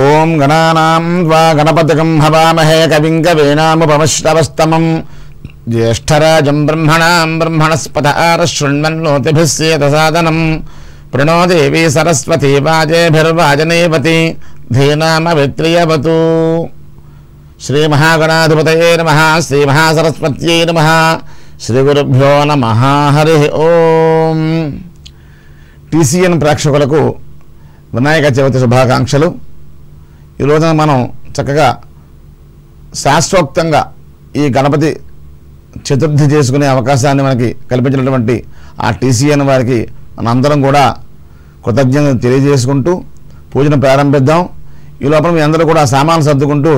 ఓం గణానాం ద్వా గణపతికం హవామహే కవిం కవీనాముపమశ్రవస్తమం జ్యేష్టరాజం బ్రహ్మణాం బ్రహ్మణస్పత ఆరశృణ్వన్నోతిభిస్యేత సాదనం ప్రణో దేవీ సరస్వతీ వాజేభిర్వాజనేవతి ధీనామవిత్రియవతు శ్రీమహాగణాధిపతయే నమ శ్రీమహాసరస్వత్యై నమ శ్రీగురుభ్యో నమ హరి ఓం టీసీఎన్ ప్రేక్షకులకు వినాయక చవితి శుభాకాంక్షలు ఈ రోజున మనం చక్కగా శాస్త్రోక్తంగా ఈ గణపతి చతుర్థి చేసుకునే అవకాశాన్ని మనకి కల్పించినటువంటి ఆ టీసీఎన్ వారికి మనందరం కూడా కృతజ్ఞతలు తెలియజేసుకుంటూ పూజను ప్రారంభిద్దాం ఈ లోపల మీ అందరూ కూడా సామాన్లు సర్దుకుంటూ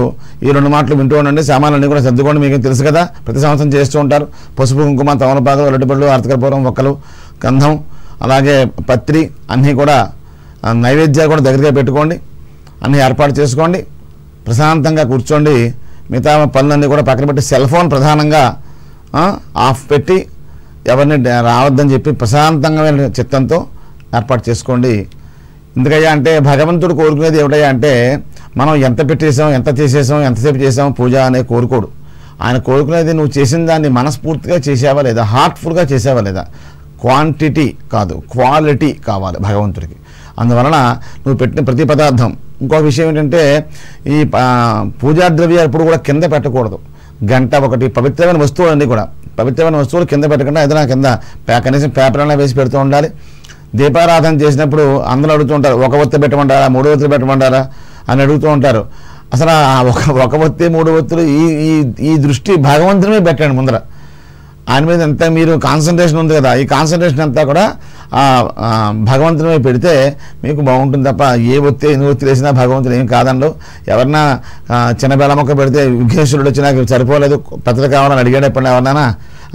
ఈ రెండు మాటలు వింటూ ఉండండి అన్నీ కూడా సర్దుకోండి మీకు తెలుసు కదా ప్రతి సంవత్సరం చేస్తూ ఉంటారు పసుపు కుంకుమ తమలపాకులు రెడ్డిపళ్ళు అర్థకర్పూరం ఒక్కలు గంధం అలాగే పత్రి అన్నీ కూడా నైవేద్యాలు కూడా దగ్గరగా పెట్టుకోండి అన్నీ ఏర్పాటు చేసుకోండి ప్రశాంతంగా కూర్చోండి మిగతా పనులన్నీ కూడా పక్కన పెట్టి సెల్ ఫోన్ ప్రధానంగా ఆఫ్ పెట్టి ఎవరిని రావద్దని చెప్పి ప్రశాంతంగా చిత్తంతో ఏర్పాటు చేసుకోండి ఎందుకయ్యా అంటే భగవంతుడు కోరుకునేది ఏమిటయ్యా అంటే మనం ఎంత పెట్టేసాం ఎంత చేసేసాం ఎంతసేపు చేసాం పూజ అనే కోరుకోడు ఆయన కోరుకునేది నువ్వు చేసిన దాన్ని మనస్ఫూర్తిగా చేసావా లేదా హార్ట్ఫుల్గా చేసావా లేదా క్వాంటిటీ కాదు క్వాలిటీ కావాలి భగవంతుడికి అందువలన నువ్వు పెట్టిన ప్రతి పదార్థం ఇంకో విషయం ఏంటంటే ఈ పూజా ద్రవ్యాలు ఎప్పుడు కూడా కింద పెట్టకూడదు గంట ఒకటి పవిత్రమైన వస్తువులు అన్నీ కూడా పవిత్రమైన వస్తువులు కింద పెట్టకుండా ఏదైనా కింద కనీసం పేపర్ అయినా వేసి పెడుతూ ఉండాలి దీపారాధన చేసినప్పుడు అందరూ అడుగుతూ ఉంటారు ఒక ఒత్తి పెట్టమంటారా మూడు ఒత్తులు పెట్టమంటారా అని అడుగుతూ ఉంటారు అసలు ఒక ఒక ఒత్తి మూడు ఒత్తులు ఈ ఈ ఈ దృష్టి భగవంతుని మీద పెట్టండి ముందర ఆయన మీద ఎంత మీరు కాన్సన్ట్రేషన్ ఉంది కదా ఈ కాన్సన్ట్రేషన్ అంతా కూడా భగవంతుని వైపు పెడితే మీకు బాగుంటుంది తప్ప ఏ ఒత్తి ఎన్ని ఒత్తి వేసినా భగవంతుడు ఏం కాదండు ఎవరన్నా చిన్న బెల్ల మొక్క పెడితే విఘ్నేశ్వరుడు వచ్చి నాకు సరిపోలేదు పెద్దలు కావాలని అడిగాడు ఎప్పుడు ఎవరన్నా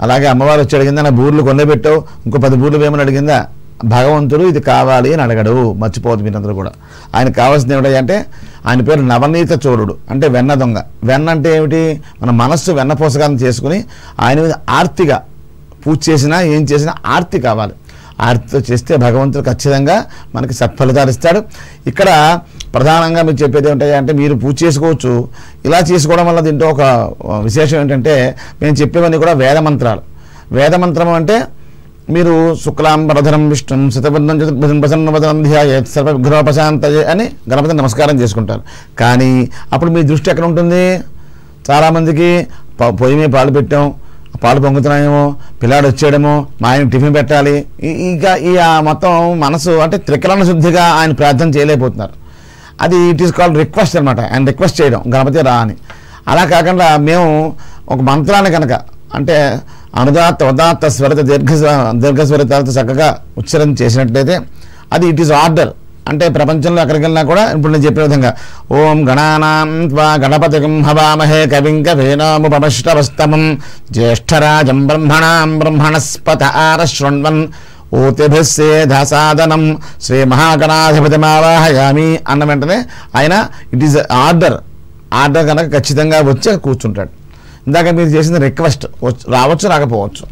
అలాగే అమ్మవారు వచ్చి అడిగిందా నా బూర్లు కొండబెట్టావు ఇంకో పది బూర్లు వేయమని అడిగిందా భగవంతుడు ఇది కావాలి అని అడగడు మర్చిపోవద్దు మీరందరూ కూడా ఆయన కావాల్సింది ఏమిటి అంటే ఆయన పేరు నవనీత చోరుడు అంటే వెన్న దొంగ వెన్న అంటే ఏమిటి మన మనస్సు వెన్న పోసకాలను చేసుకుని ఆయన మీద ఆర్తిగా పూజ చేసినా ఏం చేసినా ఆర్తి కావాలి ఆర్తితో చేస్తే భగవంతుడు ఖచ్చితంగా మనకి సత్ఫలితాలు ఇస్తాడు ఇక్కడ ప్రధానంగా మీరు చెప్పేది ఏమిటంటే మీరు పూజ చేసుకోవచ్చు ఇలా చేసుకోవడం వల్ల దీంట్లో ఒక విశేషం ఏంటంటే మేము చెప్పేవన్నీ కూడా వేద మంత్రాలు వేద మంత్రం అంటే మీరు శుక్లాంబరధరం విష్ణు శతబంధం ప్రసన్నవదనం ధ్యాయ సర్వ విగ్రహపశాంతయ అని గణపతి నమస్కారం చేసుకుంటారు కానీ అప్పుడు మీ దృష్టి ఎక్కడ ఉంటుంది చాలామందికి పొయ్యి మీద పాలు పెట్టాం పాలు పొంగుతున్నాయేమో పిల్లాడు వచ్చాడేమో మా ఆయన టిఫిన్ పెట్టాలి ఇంకా ఈ మొత్తం మనసు అంటే త్రికరణ శుద్ధిగా ఆయన ప్రార్థన చేయలేకపోతున్నారు అది ఇట్ ఈస్ కాల్డ్ రిక్వెస్ట్ అనమాట ఆయన రిక్వెస్ట్ చేయడం గణపతి రా అని అలా కాకుండా మేము ఒక మంత్రాన్ని కనుక అంటే అనుదాత్త ఉదాత్త స్వరత దీర్ఘ దీర్ఘ స్వరితాలతో చక్కగా ఉచ్చరణ చేసినట్లయితే అది ఇట్ ఈస్ ఆర్డర్ అంటే ప్రపంచంలో ఎక్కడికి వెళ్ళినా కూడా ఇప్పుడు నేను చెప్పే విధంగా ఓం గణానాం త్వా గణపతికం హవామహే కవిం కవీనాముపమష్టవస్తమం జ్యేష్ఠరాజం బ్రహ్మణాం బ్రహ్మణస్పత ఓతిభస్సే ఊతిభిస్సేధసాదనం శ్రీ మహాగణాధిపతిమావాహయామి అన్న వెంటనే ఆయన ఇట్ ఈస్ ఆర్డర్ ఆర్డర్ కనుక ఖచ్చితంగా వచ్చి కూర్చుంటాడు ఇందాక మీరు చేసిన రిక్వెస్ట్ రావచ్చు రాకపోవచ్చు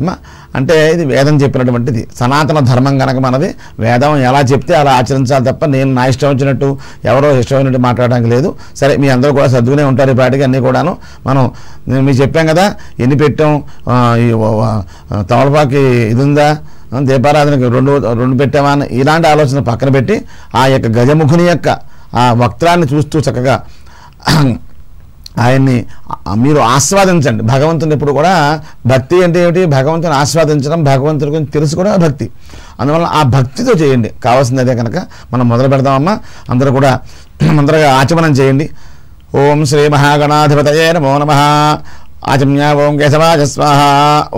అమ్మా అంటే ఇది వేదం చెప్పినటువంటిది సనాతన ధర్మం కనుక మనది వేదం ఎలా చెప్తే అలా ఆచరించాలి తప్ప నేను నా ఇష్టం వచ్చినట్టు ఎవరో ఇష్టం వచ్చినట్టు మాట్లాడడానికి లేదు సరే మీ అందరూ కూడా సర్దుకునే ఉంటారు ఈ పాటికి అన్నీ కూడాను మనం మీరు చెప్పాం కదా ఎన్ని పెట్టాం తమలపాకి ఇది ఉందా దీపారాధనకి రెండు రెండు పెట్టామా ఇలాంటి ఆలోచన పక్కన పెట్టి ఆ యొక్క గజముఖుని యొక్క ఆ వక్త్రాన్ని చూస్తూ చక్కగా ఆయన్ని మీరు ఆస్వాదించండి భగవంతుని ఎప్పుడు కూడా భక్తి అంటే ఏమిటి భగవంతుని ఆస్వాదించడం భగవంతుని గురించి తెలుసుకోవడం భక్తి అందువల్ల ఆ భక్తితో చేయండి కావాల్సింది అదే కనుక మనం మొదలు పెడదామమ్మా అందరూ కూడా అందరూ ఆచమనం చేయండి ఓం శ్రీ మహాగణాధిపతయే నమో నమ ఆచమ్య ఓం కేశవాజ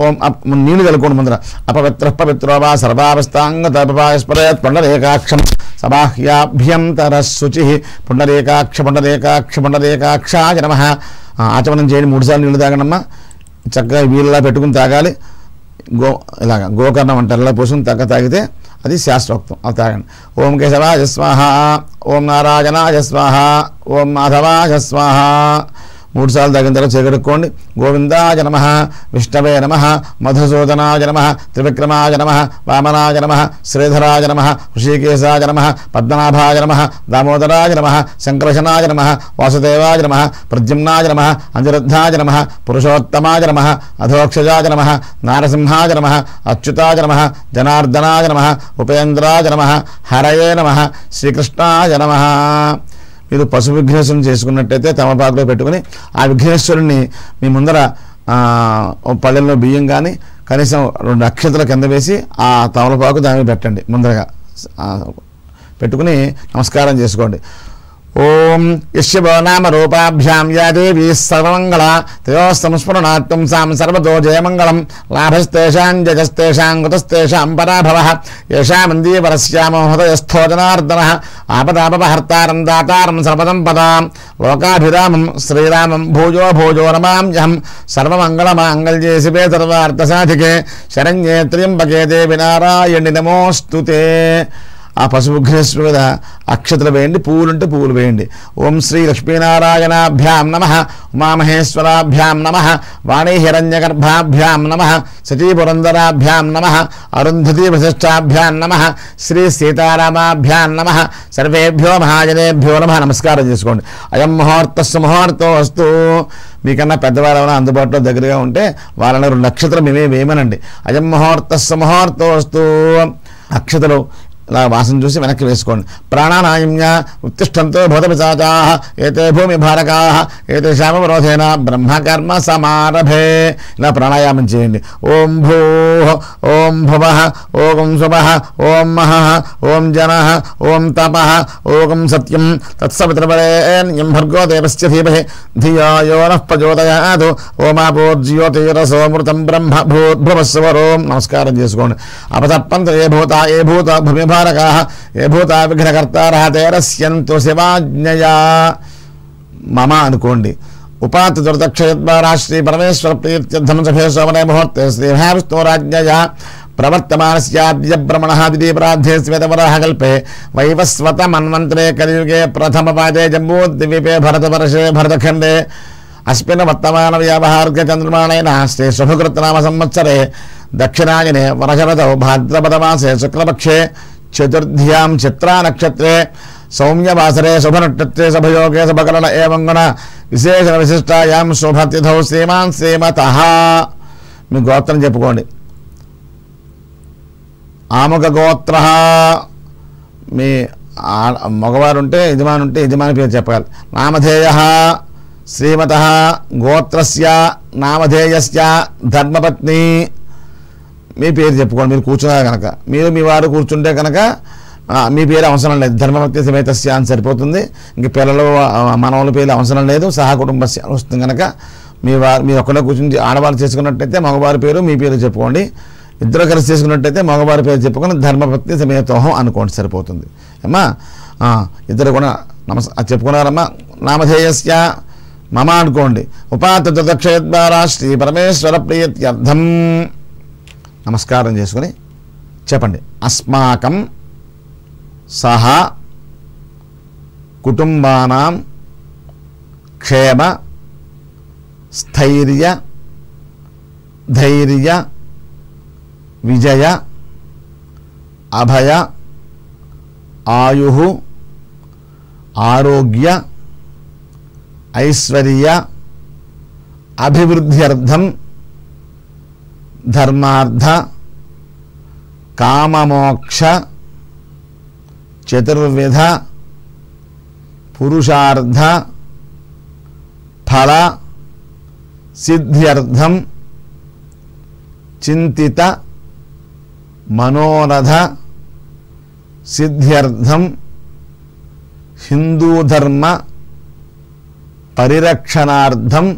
ఓం ఓం నీళ్లు తెలుకోండి ముందర అపవిత్ర పవిత్రోవా సర్వావస్థాంగతపాయస్పరయత్ పుండరేకాక్షం సబాహ్యాభ్యంతర శుచి పుండరేకాక్ష పుండరేకాక్ష పుండరేకాక్షాయ నమ ఆచమనం చేయండి మూడుసార్లు నీళ్లు తాగనమ్మ చక్కగా వీళ్ళలా పెట్టుకుని తాగాలి గో ఇలాగ గోకర్ణం అంటారు ఇలా పోసుకుని తగ్గ తాగితే అది శాస్త్రోక్తం అది తాగండి ఓం కేశవాజ ఓం నారాయణాజ స్వాహ ఓం మాధవా స్వాహ మూడు సార్లు తగిన తర్వాత చేకడుక్కోండి గోవిందాయ నమ విష్ణవే నమ మధుసూదనాయ నమ త్రివిక్రమాయ నమ వామనాయ నమ శ్రీధరాయ నమ హృషికేశాయ నమ పద్మనాభాయ నమ దామోదరాయ నమ శంకరశనాయ నమ వాసుదేవాయ నమ ప్రద్యుమ్నాయ నమ అంజరుద్ధాయ నమ పురుషోత్తమాయ నమ అధోక్షజాయ నమ నారసింహాయ నమ అచ్యుతాయ నమ జనార్దనాయ నమ ఉపేంద్రాయ నమ హరయే నమ శ్రీకృష్ణాయ నమ మీరు పశు విఘ్నేశ్వరం చేసుకున్నట్టయితే తమపాకులో పెట్టుకుని ఆ విఘ్నేశ్వరుని మీ ముందర పళ్ళెల్లో బియ్యం కానీ కనీసం రెండు అక్షతల కింద వేసి ఆ తమలపాకు దాని పెట్టండి ముందరగా పెట్టుకుని నమస్కారం చేసుకోండి ഓം യശ്യവോ നാമ രൂപാഭ്യാം യാ ദേവീ സർവമംഗള തയോസ്തംസ്മരണാത്വം സാം സർവതോ ജയമംഗളം ലാഭസ്തേഷാം ജഗസ്തേഷാം കൃതസ്തേഷാം പരാഭവ യേഷാമന്ദീ ഹൃദയസ്ഥോ ആപദാപഹർത്താരം ദാതാരം സർവതം പദാം ലോകാഭിരാമം ശ്രീരാമം ഭൂജോ ഭൂജോ രമാമ്യഹം സർവമംഗളമാംഗല്യേ ശിവേ സർവാർത്ഥസാധികേ ശരണ്യേ ത്രിയംബകേ ദേവി നാരായണി നമോസ്തുതേ ఆ పశువుగ్రహస్వ మీద అక్షతలు వేయండి పువ్వులుంటే పువ్వులు వేయండి ఓం శ్రీ లక్ష్మీనారాయణాభ్యాం నమ ఉమామహేశ్వరాభ్యాం నమ వాణీ హిరణ్యగర్భాభ్యాం నమ సతీపురందరాభ్యాం నమ అరుంధతి వశిష్టాభ్యాం నమ శ్రీ సీతారామాభ్యాం నమ సర్వేభ్యో మహాజనేభ్యో నమ నమస్కారం చేసుకోండి అయం ముహూర్త ముహూర్తం వస్తూ మీకన్నా పెద్దవారు ఏమైనా అందుబాటులో దగ్గరగా ఉంటే వాళ్ళని నక్షత్రం మేమే వేయమనండి అయం ముహూర్త ముహూర్తం వస్తూ అక్షతలు నా వాసన చూసి వెనక్కి వేసుకోండి ప్రాణాయామంగా ఉత్తిష్ఠంతో భోదవచాచా ఏతే భూమి భారకాః ఏతి శామవరోధేనా బ్రహ్మ కర్మ సమారభే నా ప్రాణాయామం చేయండి ఓం భో ఓం భవః ఓం సుభః ఓం మహః ఓం జనః ఓం తపః ఓం సత్యం తత్ స్వత్రవేన్ యం భర్గో దేవశ్చ ధీమహి ధియా యో రపజోదయాత్ ఓమాబోద్ జియోతే రసమృతం బ్రహ్మ భో భవస్వరోం నమస్కారం చేసుకోండి అబతపంతే ఏ భోతా ఏ భోతా భూమి निवारकाः ये भूता विघ्नकर्तारः तैरस्यन्तु शिवाज्ञया मम अनुकोण्डि उपात दुर्दक्षयद्वारा श्री परमेश्वर प्रीत्यर्थम सभे शोभने मुहूर्ते श्री महाविष्णुराज्ञया प्रवर्तमानस्याद्यभ्रमणः दिलीपराध्ये श्वेतवरः कल्पे वैवस्वतमन्वन्तरे कलियुगे प्रथमपादे जम्बूद्वीपे भरतवर्षे भरतखण्डे अस्मिन् वर्तमानव्यावहारिकचन्द्रमाणेन श्री शुभकृतनाम संवत्सरे दक्षिणायने वरशरतौ भाद्रपदमासे शुक्लपक्षे చతుర్థ్యాం నక్షత్రే సౌమ్యవాసరే శుభనక్షత్రే శుభయోగే శుభకరణ ఏం గుణ విశేషణ విశిష్టాయాం శుభతిథౌ శ్రీమాన్ శ్రీమత మీ గోత్రం చెప్పుకోండి ఆముక గోత్ర మీ మగవారు ఉంటే యజమాని ఉంటే యజమాని పేరు చెప్పాలి నామధేయ శ్రీమత గోత్రస్య నామధేయస్య ధర్మపత్ని మీ పేరు చెప్పుకోండి మీరు కూర్చున్నా కనుక మీరు మీ వారు కూర్చుంటే కనుక మీ పేరు అవసరం లేదు ధర్మభక్తి సమేతస్య అని సరిపోతుంది ఇంక పిల్లలు మనవల పేర్లు అవసరం లేదు సహకుటుంబ వస్తుంది కనుక మీ వారు మీరు ఒక్కడే కూర్చుని ఆడవారు చేసుకున్నట్టయితే మగవారి పేరు మీ పేరు చెప్పుకోండి ఇద్దరు కలిసి చేసుకున్నట్టయితే మగవారి పేరు చెప్పుకొని ధర్మభక్తి సమేతోహం అనుకోండి సరిపోతుంది అమ్మా ఇద్దరు కూడా నమస్ చెప్పుకున్నారమ్మా నామధేయస్య మమ అనుకోండి ఉపాత శ్రీ పరమేశ్వర ప్రియత్యర్థం నమస్కారం చేసుకుని చెప్పండి అస్మాకం సహా కుటుంబానా క్షేమ స్థైర్య ధైర్య విజయ అభయ ఆయు ఆరోగ్య ఐశ్వర్య అభివృద్ధ్యర్థం धर्मार्थ काममोक्ष चतुर्विध पुरुषार्थ फल सिद्ध्यर्थम चिंतित मनोरथ सिद्ध्यर्थम हिंदू धर्म परिरक्षणार्थम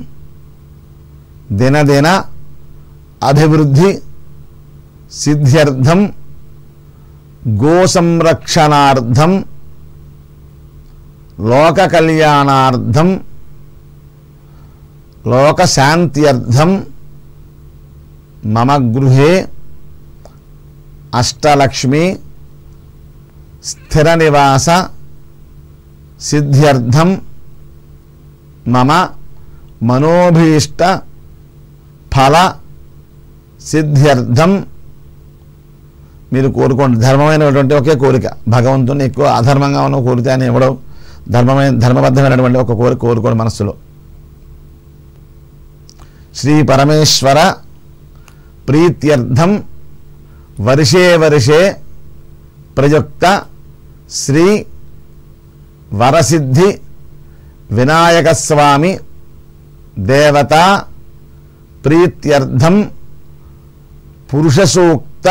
दिन दिन అభివృద్ధి సిద్ధ్యర్థం గోసంరక్షణార్థం లోక కళ్యాణార్థం లోక శాంత్యర్థం మమ గృహే అష్టలక్ష్మి స్థిర నివాస సిద్ధ్యర్థం మమ మనోభీష్ట ఫల సిద్ధ్యర్థం మీరు కోరుకోండి ధర్మమైనటువంటి ఒకే కోరిక భగవంతుని ఎక్కువ అధర్మంగా ఉన్న కోరిక అని ఇవ్వడం ధర్మమైన ధర్మబద్ధమైనటువంటి ఒక కోరిక కోరుకోండి మనస్సులో శ్రీ పరమేశ్వర ప్రీత్యర్థం వర్షే వర్షే ప్రయుక్త శ్రీ వరసిద్ధి వినాయకస్వామి దేవత ప్రీత్యర్థం పురుష సూక్త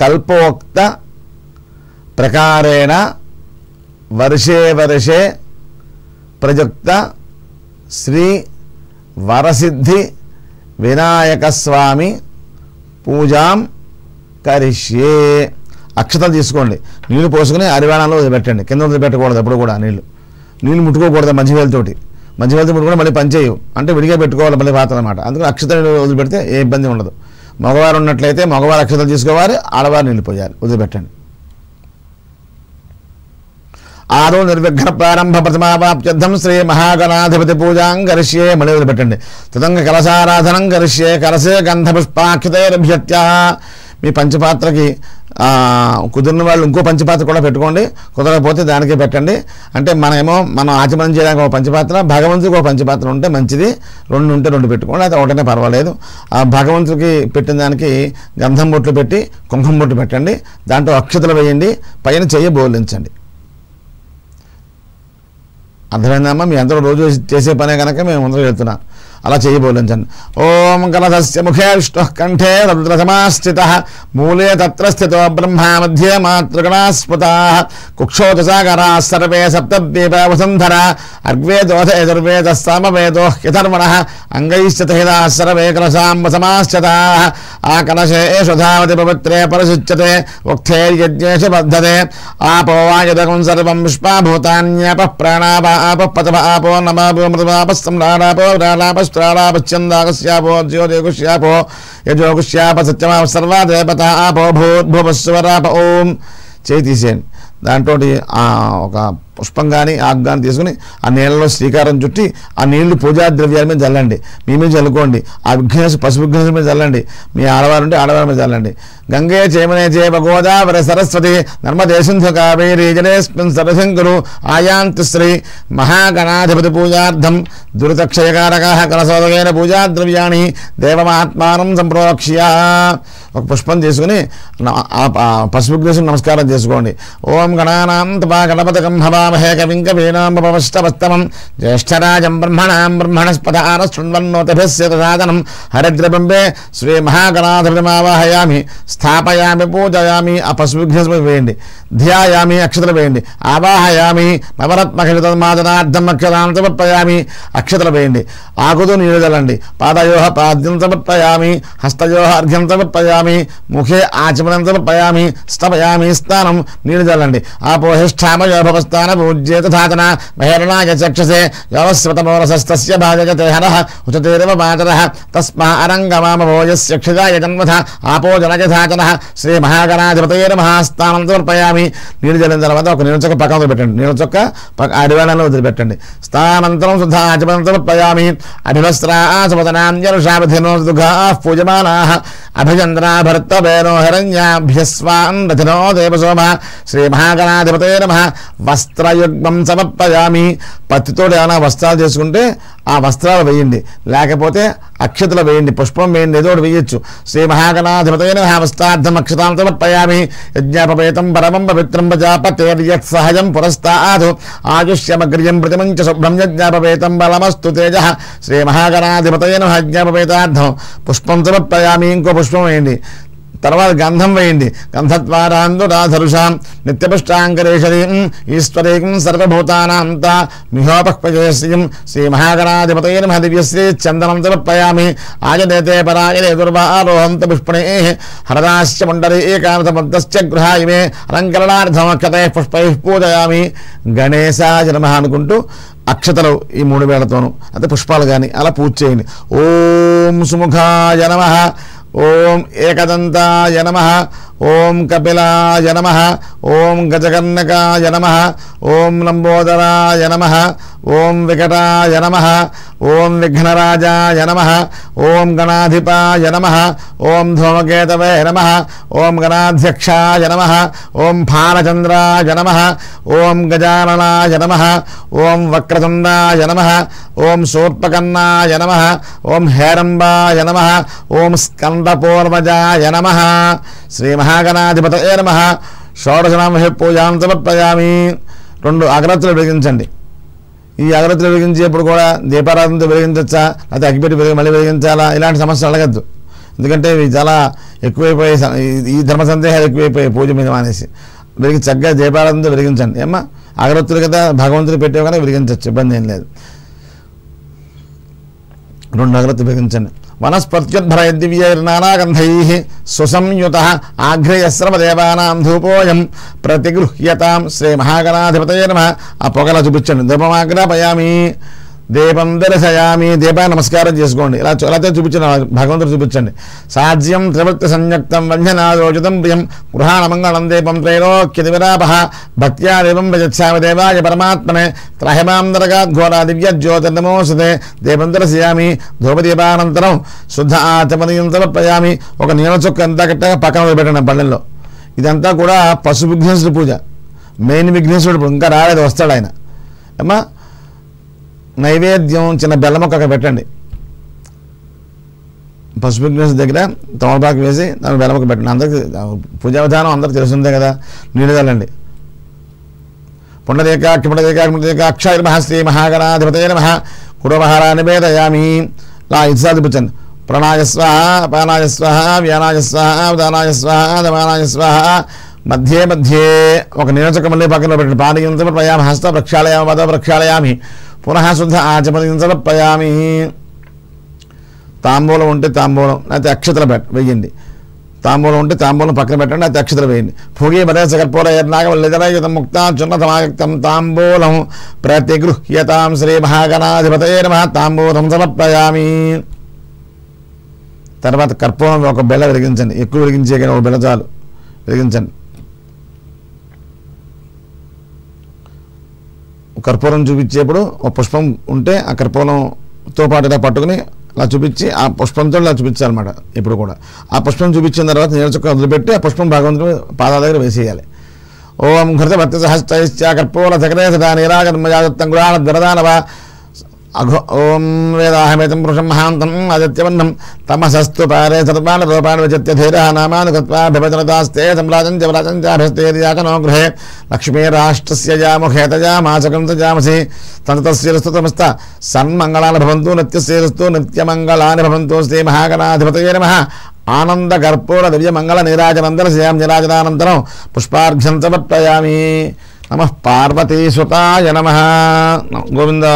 కల్పోక్త ప్రకారేణ వర్షే వర్షే ప్రయుక్త శ్రీ వరసిద్ధి వినాయకస్వామి పూజాం కరిష్యే అక్షతలు తీసుకోండి నీళ్లు పోసుకుని అరివాణంలో వదిలిపెట్టండి కింద వదిలిపెట్టకూడదు ఎప్పుడు కూడా నీళ్లు నీళ్ళు ముట్టుకోకూడదు మంచి వేలతోటి మంచి వేలతో ముట్టుకుంటే మళ్ళీ పనిచేయవు అంటే విడిగా పెట్టుకోవాలి మళ్ళీ పాత్ర అనమాట అందుకని అక్షతలు వదిలిపెడితే ఏ ఇబ్బంది ఉండదు మగవారు ఉన్నట్లయితే మగవారు అక్షతలు తీసుకోవాలి ఆడవారు నిలిపోయాలి వదిలిపెట్టండి ఆరో నిర్విఘ్న ప్రారంభ ప్రతిమాప్త్యర్థం శ్రీ మహాగణాధిపతి పూజాం కరిష్యే మళ్ళీ వదిలిపెట్టండి తదంగ కలసారాధనం కరిష్యే కలసే గంధపుష్పాక్షతైర్భ్యత్య మీ పంచపాత్రకి కుదిరిన వాళ్ళు ఇంకో పంచపాత్ర కూడా పెట్టుకోండి కుదరకపోతే దానికే పెట్టండి అంటే మనమేమో మనం ఆచమనం చేయడానికి ఒక పంచపాత్ర భగవంతుడికి ఒక పంచపాత్ర ఉంటే మంచిది రెండు ఉంటే రెండు పెట్టుకోండి అయితే ఒకటనే పర్వాలేదు ఆ భగవంతుడికి పెట్టిన దానికి గంధం బొట్లు పెట్టి కుంకం బొట్లు పెట్టండి దాంట్లో అక్షతలు వేయండి పైన చెయ్యి బోలించండి అర్థమైందమ్మా మీ అందరూ రోజు చేసే పనే కనుక మేము ముందర వెళ్తున్నాం అలా చేయబోలేం చన్ ఓం కలధస్య ముఖేష్ట కంఠే రుద్రసమాస్థిత మూలే తత్ర స్థితో బ్రహ్మ మధ్య మాతృగణాస్పృత కుక్షోతసాగరా సర్వే సప్తద్వీపవసుంధర అర్వేదోధ యజుర్వేద సామవేదో హ్యధర్మణ అంగైశ్చత హిదా సర్వే కలశాంబ సమాశ్చత ఆ కలశేషు ధావతి పవిత్రే పరిశుచ్యతే ఉక్థైర్యజ్ఞేష బద్ధతే ఆపో వాయుదకం సర్వం విష్పాభూతాన్యాప ప్రాణాప ఆప పతవ ఆపో నమాపో మృతమాపస్తం నారాపో రాలాపస్ वस्त्राणा पश्यन्दागस्यापो ज्योतिगुष्यापो यजोगुष्याप सत्यमा ओम चेती सेन దాంట్లో ఒక పుష్పం కానీ ఆకు కానీ తీసుకుని ఆ నీళ్ళలో శ్రీకారం చుట్టి ఆ నీళ్లు పూజా ద్రవ్యాల మీద చల్లండి మీ మీద చల్లుకోండి ఆ విఘ్నేశ పశు విఘ్నేశ మీద చల్లండి మీ ఆడవారు ఉంటే ఆడవారి మీద చల్లండి గంగే చేమనే చేప గోదావరి సరస్వతి నర్మదేశం కావేరి జలేస్మిన్ సరశంకరు ఆయాంతి శ్రీ మహాగణాధిపతి పూజార్థం దురితక్షయకారక కలసోదైన పూజా ద్రవ్యాన్ని దేవమాత్మానం సంప్రోక్ష్య ఒక పుష్పం తీసుకుని పశు విఘ్నేశ్వరుని నమస్కారం చేసుకోండి ఓ ఓం గణానా తుపా గణపతకం హవామహే కవిం కవీనామపవష్టవస్తమం జ్యేష్ఠరాజం బ్రహ్మణాం బ్రహ్మణస్పదాన శృణ్వన్నోతభిస్యతసాదనం హరిద్రబింబే శ్రీ మహాగణాధృమావాహయామి స్థాపయామి పూజయామి అపశుభ్యస్మ వేయండి ధ్యాయామి అక్షతలు వేయండి ఆవాహయామి నవరత్మఖితమాదనార్థం అక్షరాం సమర్పయామి అక్షతలు వేయండి ఆకుదు నీరు పాదయోహ పాద్యం సమర్పయామి హస్తయోహ అర్ఘ్యం సమర్పయామి ముఖే ఆచమనం సమర్పయామి స్తపయామి స్థానం నీరు చూడండి ఆపోహిష్టామ యోభవస్థాన పూజ్యే తథాతన మహిరణాయ చక్షసే యోవస్వతమోరసస్తస్య భాజయతే హర ఉచతేరవ మాతర తస్మా అరంగమామ అరంగమామోయస్య క్షిదాయ జన్మథ ఆపో జనజథాచన శ్రీ మహాగణాధిపతయే మహాస్థానం సమర్పయామి నీళ్ళు జల్లిన తర్వాత ఒక నీళ్ళ చొక్క పక్కన వదిలిపెట్టండి నీళ్ళ చొక్క అడివేళలో వదిలిపెట్టండి స్థానంతరం శుద్ధ ఆచమనం సమర్పయామి అభివస్త్రాచమతనాంజనుషాభిధినో పూజమానా అభిచంద్రా భర్తవేనో హిరణ్యాభ్యస్వాన్ రథినో దేవసోమ శ్రీ మహా మహాగణాధిపతే నమ వస్త్రయుగ్మం సమర్పయామి పత్తితోడు ఏమైనా వస్త్రాలు చేసుకుంటే ఆ వస్త్రాలు వేయండి లేకపోతే అక్షతలు వేయండి పుష్పం వేయండి ఏదో ఒకటి వేయచ్చు శ్రీ మహాగణాధిపతే నమ వస్త్రార్థం అక్షతాం సమర్పయామి యజ్ఞాపేతం పరమం పవిత్రం ప్రజాపతేర్యత్ సహజం పురస్తాదు ఆయుష్యమగ్రియం ప్రతిమంచ శుభ్రం యజ్ఞాపేతం బలమస్తు తేజ శ్రీ మహాగణాధిపతే నమ పుష్పం సమర్పయామి ఇంకో పుష్పం వేయండి తర్వాత గంధం వేయండి రాధరుషాం నిత్యపుష్టాంకరేషరీం ఈశ్వరీం సర్వభూతానాంత మిహోపక్పజయస్యం శ్రీ మహాగణాధిపతైన నమ దివ్యశ్రీ చందనం తిరుపయామి ఆయదేతే పరాయనే దుర్వారోహంత పుష్పణే హరదాశ్చ మండలే ఏకాంతమద్దశ్చ గృహాయిమే అలంకరణార్థమక్షతే పుష్పై పూజయామి గణేశాయ నమ అనుకుంటూ అక్షతలు ఈ మూడు వేళతోనూ అంటే పుష్పాలు కానీ అలా పూజ చేయండి ఓం సుముఖాయ నమ ओम एकदंताय नम ओं कपिलाय नम ओं गजकर्णकाय नम ओं लंबोदराय नम ओं विकटाय नम ओं विघ्नराजा नम ओं गणाधिपाय नम ओं धूमकेतव नम ओं गणाध्यक्षाय नम ओं फालचंद्राय नम ओं गजाननाय नम ओम वक्रतुंडाय नम ओम सूर्पकन्नाय नम ओं हेरंबाय नम ओं स्कंद వసంతపూర్వజాయ నమ మహాగణాధిపత నమ షోడశనామహి పూజాం సమర్పయామి రెండు అగరత్తులు వెలిగించండి ఈ అగరత్తులు వెలిగించేప్పుడు కూడా దీపారాధనతో వెలిగించచ్చా లేకపోతే అగ్గిపెట్టి వెలిగి మళ్ళీ వెలిగించాలా ఇలాంటి సమస్యలు అడగద్దు ఎందుకంటే ఇవి చాలా ఎక్కువైపోయే ఈ ధర్మ సందేహాలు ఎక్కువైపోయాయి పూజ మీద మానేసి వెలిగి చక్కగా దీపారాధనతో వెలిగించండి ఏమ్మా అగరత్తులు కదా భగవంతుడు పెట్టేవి కానీ వెలిగించచ్చు ఇబ్బంది ఏం లేదు రెండు అగరత్తులు వెలిగించండి వనస్పత్యుద్భర సుసంయుత ఆఘ్రేయశ్రమదేవానాం ధూపోయం ప్రతిగృహ్యతాం శ్రీ మహాగణాధిపతయ నమ ఆ పొగల ధూపమాగ్రాపయామి దీపం సయామి దేవా నమస్కారం చేసుకోండి ఇలా చోలతో చూపించండి భగవంతుడు చూపించండి సాధ్యం త్రివృత్తి సంయుక్తం వంజనాదోచితం ప్రియం గృహాణమంగళం దీపం త్రైలోక్య దివిరాపహ భక్త్యా దీపం ప్రజత్సామి దేవాయ పరమాత్మనే త్రహిమాంతరగాఘోరా దివ్య నమోసతే దీపం సయామి ధూపదీపానంతరం శుద్ధ ఆచమనీయం ప్రయామి ఒక నీళ్ళ చొక్క ఎంత కట్టగా పక్కన పెట్టండి పళ్ళెల్లో ఇదంతా కూడా పశు విఘ్నేశ్వరుడు పూజ మెయిన్ విఘ్నేశ్వరుడు ఇంకా రాలేదు వస్తాడు ఆయన అమ్మా నైవేద్యం చిన్న బెల్లం మొక్క పెట్టండి పసుపు గ్లాస్ దగ్గర తమలపాకు వేసి దాని వెలమకు పెట్టండి అందరికి పూజా విధానం అందరికి తెలుసుందే కదా నీళ్ళు తల్లండి పుండరేకాక్ష పుండరేకాక్ష అక్షయ మహాశ్రీ మహాగణాధిపత మహా గురువహరా నివేదయామి లా ఇది పుచ్చండి ప్రణాయస్వ పానాయస్వ వ్యానాయస్వ ఉదానాయస్వాహ దమానాయస్వ మధ్యే మధ్యే ఒక నియోజకమల్లి పక్కన పెట్టండి పానీయంతో ప్రయామ హస్త ప్రక్షాళయామ పద ప్రక్షాళయామి పునః శుద్ధ ఆచమరించడప్పయామి తాంబూలం ఉంటే తాంబూలం లేకపోతే అక్షతలు పెట్ట వెయ్యండి తాంబూలం ఉంటే తాంబూలం పక్కన పెట్టండి అయితే అక్షతలు వేయండి భోగి పదేశ కర్పూర యర్నాగం ముక్తాచున్నతమాయుక్తం తాంబూలం ప్రతిగృహ్యతాం శ్రీ మహాగణాధిపత నమ తాంబూలం సమర్పయామి తర్వాత కర్పూరం ఒక బెల్ల వెలిగించండి ఎక్కువ వెలిగించే కానీ ఒక బెల్ల చాలు వెలిగించండి కర్పూరం చూపించేప్పుడు ఒక పుష్పం ఉంటే ఆ కర్పూరంతో పాటు ఇలా పట్టుకుని అలా చూపించి ఆ పుష్పంతో ఇలా చూపించాలన్నమాట ఇప్పుడు కూడా ఆ పుష్పం చూపించిన తర్వాత నీళ్ళ చుక్క వదిలిపెట్టి ఆ పుష్పం భగవంతుడు పాదాల దగ్గర వేసేయాలి ఓం ఘృత భక్తి సహస్త కర్పూర సగరేశ సదా నీరాగర్మజాతం గురాణ ధరదానవ अघो ओं वेदाहमेतं पुरुषं महान्तम् आदित्यवन्नं तमसस्तु पारे सर्वान् रूपान् विचित्य धीरः नामान् कृत्वा भिभजनतास्ते तं राजं च व्राजं चाभिस्तेर्याकनो गृहे लक्ष्मीराष्ट्रस्य जामुखे तजामाचकं तजामसि तन्ततस्यरस्तु तमस्त सन्मङ्गलानि नित्य नित्यस्यरस्तु नित्यमङ्गलानि श्री श्रीमहागणाधिपतये नमः आनंद कर्पूर दिव्य मंगल नीराजनंदन श्याम निराजनानंदनम पुष्पाघ्यं समर्पयामी నమ పార్వతీసుతాయ నమ గోవింద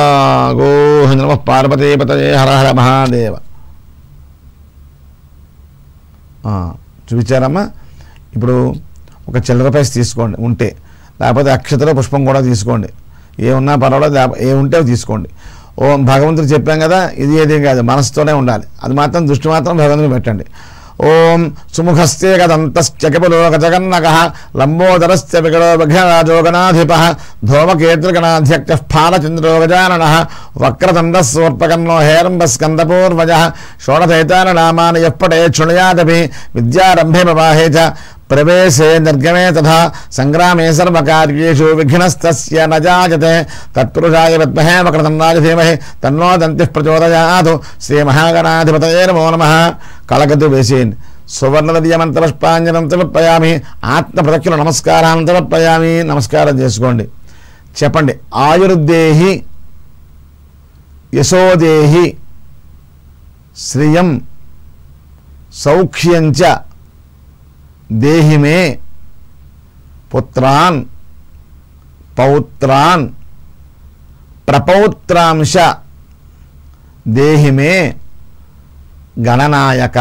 గోహ నమ పార్వతీపతయే హర హర మహాదేవ చూపించారమ్మా ఇప్పుడు ఒక చిల్లర పైస తీసుకోండి ఉంటే లేకపోతే అక్షతలో పుష్పం కూడా తీసుకోండి ఏమున్నా పర్వాలేదు ఏ ఉంటే తీసుకోండి ఓ భగవంతుడు చెప్పాం కదా ఇది ఏదేం కాదు మనసుతోనే ఉండాలి అది మాత్రం దృష్టి మాత్రం భగవంతుని పెట్టండి ओम् सुमुखस्त्यैकदन्तस्यकिपुलो गजगन्नकः लम्बोदरस्य विकलो विघ्नराजोगणाधिपः धूमकेतृगणाध्यक्षः फालचन्द्रोगजाननः वक्रदन्दस्वर्पकन्नो हेरम्बस्कन्दपूर्वजः षोडचैताननामानि यः पटेच्छुणयाजभि विद्यारम्भे प्रवाहे च ప్రవేశే నిర్గమే తథా సంగ్రామే సర్వకార్యేషు విఘ్నస్తస్య న తత్పురుషాయ విద్మహే వక్రతన్నాయ ధీమహి తన్నో దంతి ప్రచోదయాదు శ్రీ మహాగణాధిపతయే నమో నమ కళగదు వేసేన్ సువర్ణదీయమంతరష్పాంజనం ఆత్మ ప్రదక్షిణ నమస్కారాన్ని తిలప్పయామి నమస్కారం చేసుకోండి చెప్పండి ఆయుర్దేహి యశోదేహి శ్రియం సౌఖ్యంచ దేహిమే పుత్రాన్ పౌత్రాన్ ప్రపౌత్రాంశ దేహిమే గణనాయక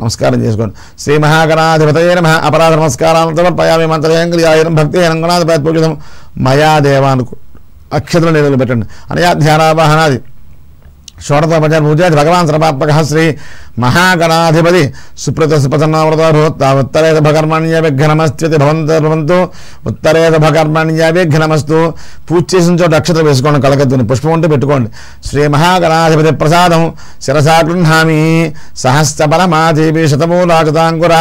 నమస్కారం చేసుకోండి శ్రీ మహాగణాధిపతయ నమ అపరాధ నమస్కారాలను పయామి మంత్రయంగ్రియాయనం భక్తి గణాధిపతి పూజితం మయా దేవాను అక్షతలు నిలువలు పెట్టండి అనయా ధ్యానావాహనాది షోడతో భజన పూజాది భగవాన్ సర్వాత్మక శ్రీ మహాగణాధిపతి సుప్రత సుపతనావృతాభవత్తావత్తరేతభకర్మాణ్యాభ్యఘ్నమస్త్యతి భవంతో భవంతు ఉత్తరేతభకర్మాణ్యాభ్యఘ్నమస్తు పూజ చేసిన చోట అక్షతలు వేసుకోండి కలగద్దుని పుష్పం ఉంటే పెట్టుకోండి శ్రీ మహాగణాధిపతి ప్రసాదం శిరసా గృహామి సహస్రపరమాధిపి శతమూలాకృతాంకుర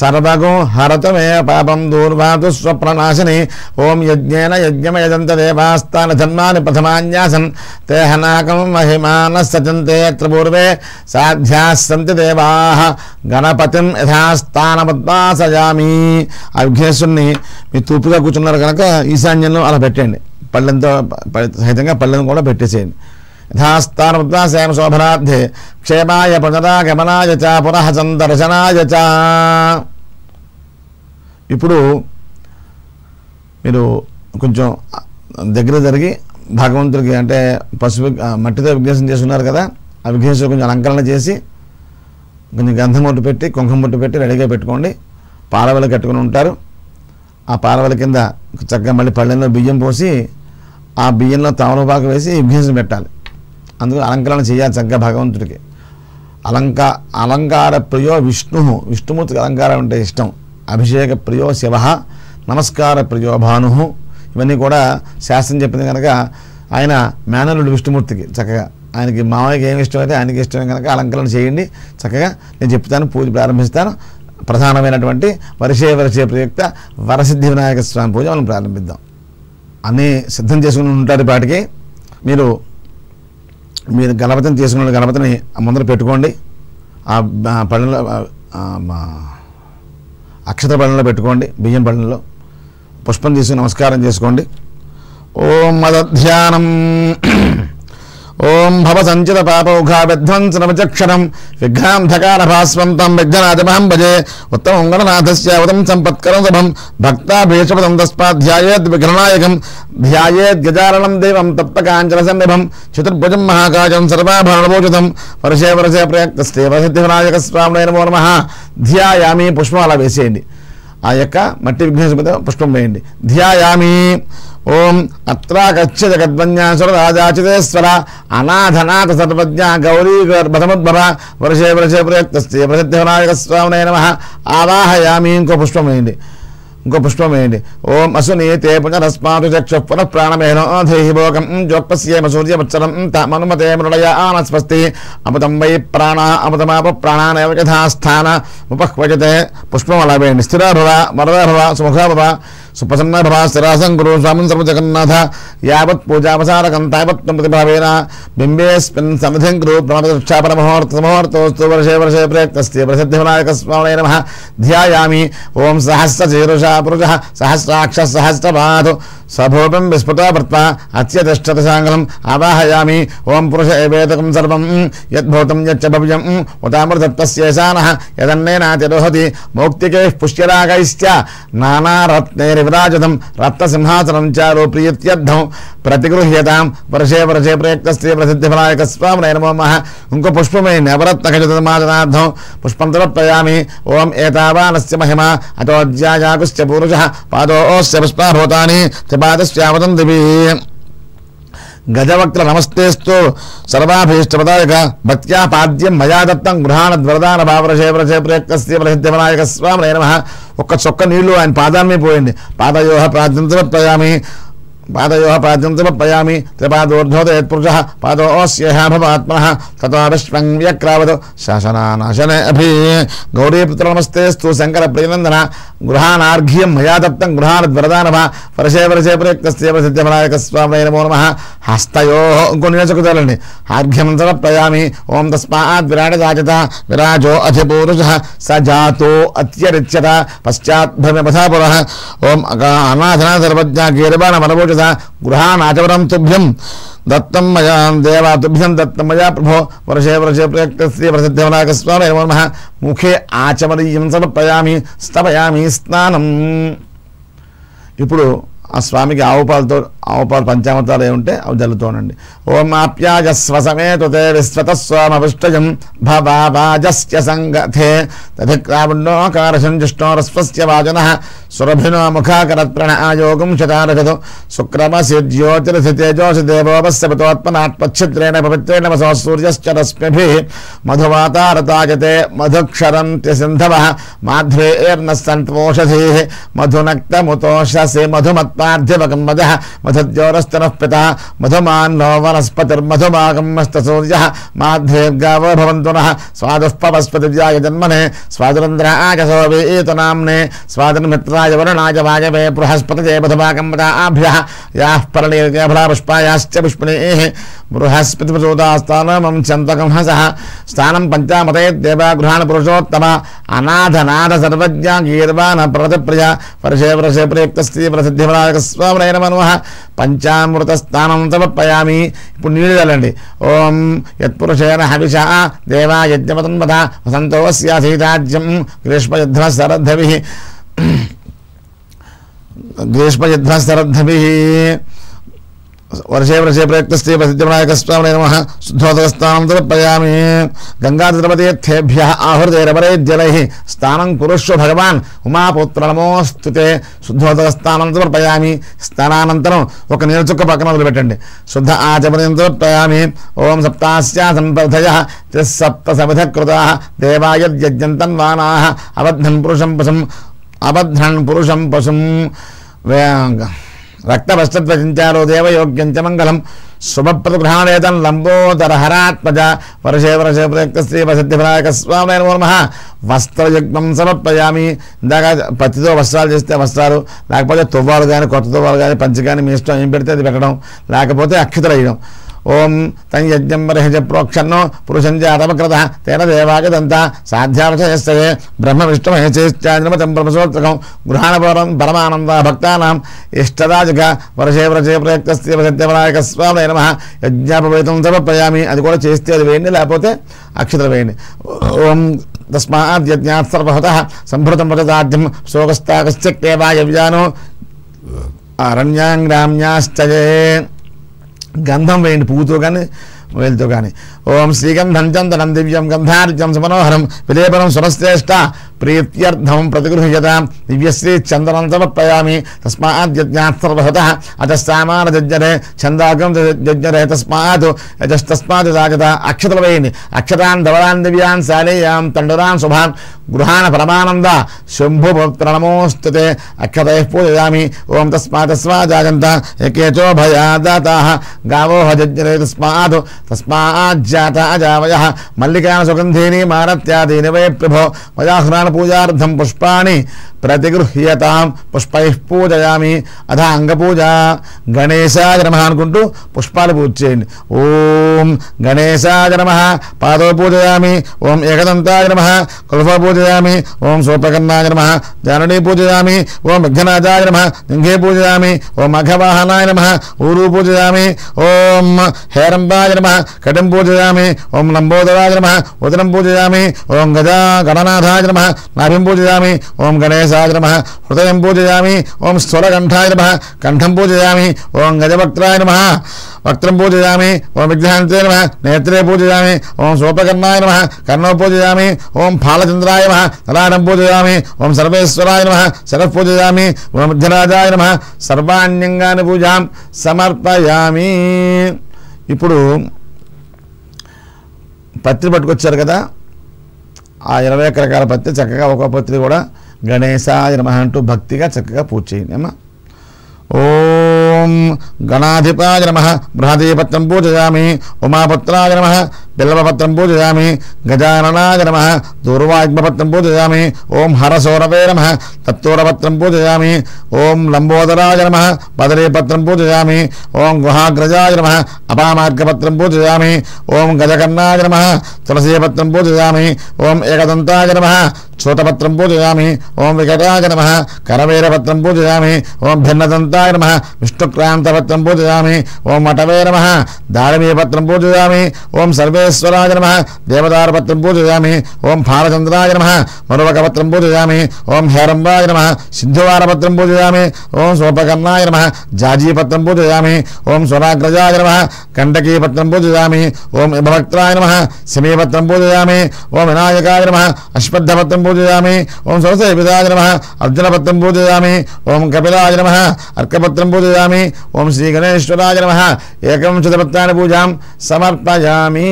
సర్వగో హరతమే పాపం దూర్వాతు స్వప్ననాశని ఓం యజ్ఞేన యజ్ఞమయజంత దేవాస్థాన జన్మాని ప్రథమాన్యాసన్ తేహనాకం మహిమాన సజంతే త్రపూర్వే సాధ్యాస్త యంతి దేవా గణపతిం సజామి అవిఘ్నేశ్వరుని మీ తూపుగా కూర్చున్నారు కనుక ఈశాన్యంలో అలా పెట్టండి పళ్ళెంతో సహితంగా పళ్ళెను కూడా పెట్టేసేయండి యథాస్థానముద్వా సేమ శోభనార్థే క్షేమాయ గమనాయ చ పునః సందర్శనాయ చ ఇప్పుడు మీరు కొంచెం దగ్గర జరిగి భగవంతుడికి అంటే పసుపు మట్టితో విఘ్నేశం చేస్తున్నారు కదా ఆ విఘ్నేశ్వరు కొంచెం అలంకరణ చేసి కొంచెం గంధం ఒట్టు పెట్టి కుంకం బొట్టు పెట్టి రెడీగా పెట్టుకోండి పాలవల కట్టుకుని ఉంటారు ఆ పాలవల కింద చక్కగా మళ్ళీ పళ్ళెంలో బియ్యం పోసి ఆ బియ్యంలో తమలపాకు వేసి విఘ్నేశం పెట్టాలి అందుకు అలంకరణ చేయాలి చక్కగా భగవంతుడికి అలంక అలంకార ప్రియో విష్ణు విష్ణుమూర్తికి అలంకారం అంటే ఇష్టం అభిషేక ప్రియో శివ నమస్కార ప్రియో భాను ఇవన్నీ కూడా శాస్త్రం చెప్పింది కనుక ఆయన మేనలుడు విష్ణుమూర్తికి చక్కగా ఆయనకి మామయ్యకి ఏమి ఇష్టమైతే ఆయనకి ఇష్టం కనుక అలంకరణ చేయండి చక్కగా నేను చెప్తాను పూజ ప్రారంభిస్తాను ప్రధానమైనటువంటి వరుసే వరుసే ప్రయుక్త వరసిద్ధి వినాయక స్వామి పూజ మనం ప్రారంభిద్దాం అన్నీ సిద్ధం చేసుకుని ఉంటారు పాటికి మీరు మీరు గణపతిని తీసుకున్న గణపతిని ముందర పెట్టుకోండి ఆ పళ్ళలో అక్షత పళ్ళలో పెట్టుకోండి బియ్యం పళ్ళలో పుష్పం తీసుకుని నమస్కారం చేసుకోండి ఓం మదధ్యానం ఓం భవ సంచిత పాపౌఘా విధ్వంసనవచక్షరం విఘ్నాంధకార భాస్వంతం విఘ్ననాథమహం భజే ఉత్తమం గణనాథస్యావతం సంపత్కరం సభం భక్తాభీషపదం తస్మాధ్యాయేద్ విఘ్ననాయకం ధ్యాయేద్ గజారణం దేవం తప్త కాంచన సన్నిభం చతుర్భుజం మహాకాజం సర్వాభరణభూషితం వరసే వరసే ప్రయక్తస్తే వసతివినాయక స్వామి నమో నమ ధ్యాయామి పుష్పాల వేసేయండి ఆ యొక్క మట్టి విఘ్నేశ పుష్పం వేయండి ధ్యాయామి ఓం అత్రా గచ్చ జగద్వన్యాసుర రాజాచితేశ్వర అనాథనాథ సర్వజ్ఞ గౌరీ గర్భసముద్భర వరసే వరసే ప్రయక్తస్య ప్రసిద్ధి వినాయక స్వామి నమ ఆవాహయామి ఇంకో పుష్పం వేయండి ఇంకో పుష్పం ఏంటి ఓం అసునీతే తే పునరస్మాక్ష పున ప్రాణమేనోధేహిభోగం జోక్పస్యేమ తమనుమతే మృడయ ఆనస్వస్తి అమృతం వై ప్రాణ అమృతమాప ప్రాణానేవ యథాస్థాన ఉపహ్వజతే పుష్పం అలా వేయండి స్థిరాభవ మరదాభవ సుముఖాభవ सुप्रसन्न भवासरासं स्वामी सर्वजगन्नाथ यावत् पूजावसारकं तावत् प्रतिभावेन बिम्बेऽस्मिन् समिधिं गुरु प्रणप्रतिष्ठापनमहोर्तमहोर्तोऽस्तु वर्षे वर्षे प्रयक्तस्ते प्रसिद्धिविनायकस्वामिने नमः ध्यायामि ॐ सहस्रशीर्षा पुरुषः सहस्राक्षः सहस्रपातु सभूपं विस्फुटो भर्त्वा आवाहयामि पुरुष यच्च पुष्यरागैश्च देवराजधं रत्नसिंहासनं चारो प्रीत्यद्धं प्रतिगृह्यतां वर्षे वर्षे प्रयत्नस्य प्रसिद्धिफलायक स्वामिने नमो नमः कुङ्कुपुष्पमे नवरत्नखचितमादनार्थं पुष्पं तर्पयामि ॐ एतावानस्य महिमा अतोऽध्यायाकुश्च గజవక్ర నమస్తేస్తు సర్వాభీష్టపదాయక భక్త్యా పాద్యం మయా దత్తం గృహాణద్వరదాన భావరశేవరశే ప్రయక్తస్య ప్రసిద్ధవినాయక స్వామి నమ ఒక్క చొక్క నీళ్లు ఆయన పాదాన్ని పోయింది పాదయోహ ప్రాద్యంతమప్రయామి పాదయోహ ప్రాద్యంతమప్రయామి త్రిపాదోర్ధోద యత్పురుష పాదోస్యేహాభవాత్మన తథావిష్వం వ్యక్రావత్ శాసనానాశనే అభి గౌరీపుత్ర నమస్తేస్తు శంకర ప్రియనందన गृहानार्घ्यं मया दत्तं गृहाणद्वरदा नमः परशे परशे प्रयुक्त प्रसिद्धमनायक स्वामी नमो नम हस्तो इंको नियोजकदलनि आर्घ्यं तव प्रयामि ओम तस्मात् विराटजातः विराजो अधिपूरुषः स जातो अत्यच्यत पश्चात् ओम पुरः ॐ अनाथना सर्वज्ञा गीर्वाणमनभोजसा गृहाणाचवरं तुभ्यं దత్తం మయా దేవా దత్తం మయా ప్రభో వరషే వరషే ప్రయక్తస్య ప్రసిద్ధవనాకస్వామి నమో నమ ముఖే ఆచమనీయం సమర్పయామి స్తపయామి స్నానం ఇప్పుడు ఆ స్వామికి ఆవు పాలతో ఉపాధి పంచామృతాలు ఏముంటే అవి జల్లుతూ ఉండండి ఓం ఆప్యాజస్వసమే తుతే విశ్వతస్వామవిష్టజం భవాజస్య సంగతే తధిక్రావుణ్ణోకారశం జిష్ణోరస్వస్య వాజన సురభినో ముఖాకరత్రణ ఆయోగం శతారగదు శుక్రమసిర్జ్యోతిరసితేజోసి దేవోపస్య పితోత్మనాత్మక్షిత్రేణ పవిత్రేణ వసోసూర్యశ్చ రశ్మిభి మధువాతారతాయతే మధుక్షరం త్యసింధవ మాధ్వేర్న సంతోషధి మధునక్తముతోషసి మధుమత్పార్థివకం మధ మధు पृथिव्योरस्तनःपिता मधुमान्नो वनस्पतिर्मधुमागम्मस्तसूर्यः माध्वेर्गावो भवन्तु नः स्वादुः पवस्पतिव्याय जन्मने स्वादुरन्द्रायसोऽपि एतनाम्ने स्वादुर्मित्राय वरुणाय वायवे बृहस्पतये मधुमागम्मताभ्यः याः पर्णीर्गफलापुष्पायाश्च पुष्पणेः बृहस्पतिप्रचोदास्तानमं चन्दकं हसः स्थानं पञ्चामते देवागृहाणपुरुषोत्तम अनाथनाथ सर्वज्ञा गीर्वाण प्रतप्रिया वर्षे वर्षे प्रयुक्तस्ति प्रसिद्धिमनायकस्वामनैर्मनोः పంచామృత స్థానం సమర్పయామి ఇప్పుడు నీళ్ళు వెళ్ళండి ఓం యత్పురుషేణ హవిష దేవా యజ్ఞపతన్మథ సంతోస్యాసీతాజ్యం గ్రీష్మయుద్ధ శరద్ధవి గ్రీష్మయుద్ధ శరద్ధవి వర్షే వర్షే ప్రయక్తస్తే స్వామి నమ శుద్ధోదక స్థానం శుద్ధోదకస్థానం గంగా తిరుపతిభ్య ఆహృతైరవరే జలై స్థానం కురుష్వ భగవాన్ ఉమాపుత్ర శుద్ధోదక స్థానం తృప్యామి స్థానానంతరం ఒక నీరచుక్క పక్కన వదిలిపెట్టండి శుద్ధ ఆచమనం తృప్యామి ఓం సప్తాస్యా సంప్రదయ త్రిసప్త సమిధ కృతా దేవాయజ్ఞంతం వానా అబద్ధం పురుషం పశుం అబద్ధం పురుషం పశుం దేవయోగ్యం దేవయోగ్యంచ మంగళం లంబోదర హరాత్మజ వరషే వరుషే ప్రయక్త శ్రీ వసతిభరాయక స్వామి నమో నమ వస్త్రయుగ్మం సమర్పయామి ఇందాక పత్తితో వస్త్రాలు చేస్తే వస్త్రాలు లేకపోతే తువ్వాలు కానీ కొత్త తువ్వాలు కానీ పంచి కానీ మీ ఇష్టం ఏం పెడితే అది పెట్టడం లేకపోతే అక్షితలు అయ్యడం ఓం తన్ యజ్ఞం బర్హజ ప్రోక్షన్నో పురుషం జాతమకృత తేన దేవాగదంత సాధ్యాశయస్తే బ్రహ్మ విష్ణుమహేచేశ్చాంద్రమతం బ్రహ్మసోత్సకం గృహాణపరం పరమానంద భక్తానాం ఇష్టరాజక వరషే వరచే ప్రయక్తస్య సత్యవనాయక స్వామి నమ యజ్ఞాపవేతం సమర్పయామి అది కూడా చేస్తే అది వేయండి లేకపోతే అక్షతలు వేయండి ఓం తస్మాత్ యజ్ఞాత్ సర్వత సంభృతం వృతాద్యం శోకస్తాకశ్చక్తే వాయవ్యానో అరణ్యాంగ్రామ్యాశ్చయే గంధం వేయండి పువ్వుతో కానీ వేలుతో కానీ ఓం శ్రీగంధం చందనం దివ్యం గంధార్జం సమనోహరం విలేపరం సురశ్రేష్ట प्रीत्यर्धम प्रतिगृह्यत दिव्यश्री चंदनमर्पयामी तस्माद्यज्ञात्सर्वहतः अतः सामानजज्ञरे छन्दाकं जज्ञरे तस्मात् यजस्तस्मात् अक्षतलवयिन् अक्षतान् धवलान् दिव्यान् शालेयां तण्डुरान् शुभान् गृहान् परमानन्द शम्भुप्रणमोऽस्तु ते अक्षतैः पूजयामि ॐ तस्मात् तस्माजागन्त यकेचो भयादाताः गावोः जज्ञरे तस्मात् तस्माज्जाता अजावयः मल्लिकान् सुगन्धीनि मारत्यादीनि वै प्रभो मयाह्रान పూజార్థం పుష్పాణి ప్రతిగృహ్యతాం పుష్పై పూజయామి అథ అంగపూజ గణేశాయ నమ అనుకుంటూ పుష్పాలు పూజ చేయండి ఓం గణేశాయ నమ పాదో పూజయామి ఓం ఏకదంతాయ నమ కుల్ఫ పూజయామి ఓం సూపకర్ణాయ నమ జానడీ పూజయామి ఓం విఘ్ననాథాయ నమ లింగే పూజయామి ఓం అఘవాహనాయ నమ ఊరు పూజయామి ఓం హేరంబాయ నమ కటిం పూజయామి ఓం లంబోదరాయ నమ ఉదరం పూజయామి ఓం గజా గణనాథాయ నమ నాభిం పూజయామి ఓం గణేశాయ నమ హృదయం పూజయామి ఓం స్థూలకంఠాయ నమ కంఠం పూజయామి ఓం గజవక్త్రాయ నమ వక్త్రం పూజయామి ఓం విగ్రహాంతే నమ నేత్రే పూజయామి ఓం శోపకర్ణాయ నమ కర్ణో పూజయామి ఓం ఫాలచంద్రాయ నమ నరాణం పూజయామి ఓం సర్వేశ్వరాయ నమ శరఫ్ పూజయామి ఓం మధ్యరాజాయ నమ సర్వాణ్యంగాని పూజాం సమర్పయామి ఇప్పుడు పత్రి పట్టుకొచ్చారు కదా ఆ ఇరవై ఒక్క రకాల పత్తి చక్కగా ఒక పత్తి కూడా గణేశాయ నమ అంటూ భక్తిగా చక్కగా పూజ చేయండి అమ్మా ఓం గణాధిపాయ నమ బృహదీపత్రం పూజయామి ఉమాపుత్రాయ నమ बिल्वपत्रम पूजयामि गजाननाय नमः दूर्वाग्मपत्रम ओं हर सौरवे नम तत्तोरपत्रम पूजयामि ओं लंबोदराय नम बदरीपत्रम पूजयामि ओं गुहाग्रजाय नम अपामार्गपत्रम पूजयामि ओं गजकर्णाय नम तुलसीपत्रम पूजयामि ओं एकदंताय नम छोटपत्रम पूजयामि ओम विकटाय नम करवीरपत्रम पूजयामि ओं भिन्नदंताय नम विष्णुक्रांतपत्रम पूजयामि ओं मटवे नम दारिणीपत्रम पूजयामि ओं सर्वे वीरेश्वराय नम देवदारपत्र पूजया ओं फारचंद्राय नम मरुवकपत्र पूजया ओं हेरंबाय नम सिंधुवारपत्र पूजया ओं सोपकर्णा नम जाजीपत्र पूजयामी ओं स्वराग्रजाय नम कंटकीपत्र पूजयामी ओं भक्त्राय नम शमीपत्र पूजया ओम विनायकाय नम अश्वत्थपत्र पूजया ओं सरसविदाय नम अर्जुनपत्र पूजया ओं कपिलाय नम अर्कपत्र पूजया ओं श्रीगणेश्वराय नम एकविंशतिपत्राणि पूजा समर्पयामी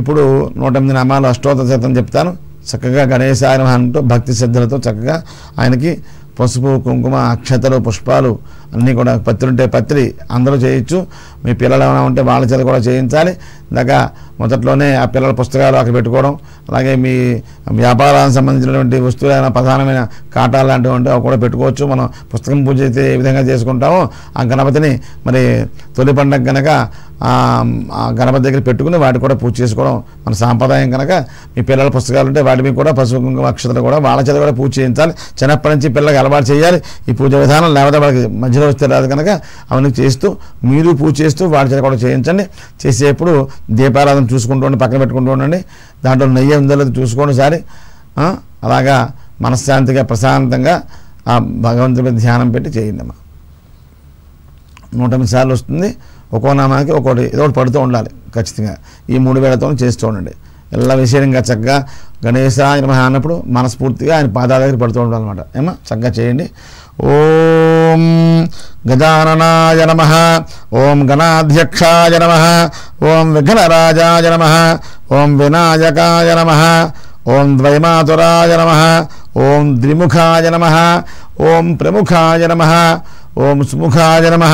ఇప్పుడు నూట ఎనిమిది నామాలు అష్టోత్తర శాతం చెప్తాను చక్కగా గణేశ అంటూ భక్తి శ్రద్ధలతో చక్కగా ఆయనకి పసుపు కుంకుమ అక్షతలు పుష్పాలు అన్నీ కూడా పత్రి ఉంటే పత్రి అందరూ చేయొచ్చు మీ పిల్లలు ఏమైనా ఉంటే వాళ్ళ చేత కూడా చేయించాలి ఇందాక మొదట్లోనే ఆ పిల్లల పుస్తకాలు అక్కడ పెట్టుకోవడం అలాగే మీ వ్యాపారానికి సంబంధించినటువంటి వస్తువులైనా ప్రధానమైన కాటాలు లాంటివి ఉంటే అవి కూడా పెట్టుకోవచ్చు మనం పుస్తకం పూజ అయితే ఏ విధంగా చేసుకుంటామో ఆ గణపతిని మరి తొలి పండగ కనుక ఆ గణపతి దగ్గర పెట్టుకుని వాటికి కూడా పూజ చేసుకోవడం మన సాంప్రదాయం కనుక మీ పిల్లల పుస్తకాలు ఉంటే వాటి మీద కూడా పసుపు అక్షతలు కూడా వాళ్ళ చేత కూడా పూజ చేయించాలి చిన్నప్పటి నుంచి పిల్లలకి అలవాటు చేయాలి ఈ పూజ విధానం లేకపోతే వాళ్ళకి మధ్యలో వస్తే రాదు కనుక అవన్నీ చేస్తూ మీరు పూజ చేస్తూ వాటి చేత కూడా చేయించండి చేసేప్పుడు దీపారాధన చూసుకుంటూ ఉండి పక్కన పెట్టుకుంటూ ఉండండి దాంట్లో నెయ్యి ఉందో చూసుకోండి సారి అలాగా మనశ్శాంతిగా ప్రశాంతంగా ఆ భగవంతుడి ధ్యానం పెట్టి చేయండి అమ్మా ఎనిమిది సార్లు వస్తుంది ఒక్కో నామానికి ఒక్కోటి ఏదో ఒకటి పడుతూ ఉండాలి ఖచ్చితంగా ఈ మూడు వేళతో చేస్తూ ఉండండి ఎల్ల విషయంగా చక్కగా గణేశ నమ అన్నప్పుడు మనస్ఫూర్తిగా ఆయన పాదాల దగ్గర పడుతూ ఉండాలన్నమాట ఏమో చక్కగా చేయండి ఓం గజాననాయ నమ ఓం గణాధ్యక్షాయ నమ ఓం విఘ్నరాజాయ నమ ఓం వినాయకాయ నమ ఓం ద్వైమాతురాయ నమ ఓం ద్విముఖాయ నమ ఓం ప్రముఖాయ నమ ఓం సుముఖాయ నమ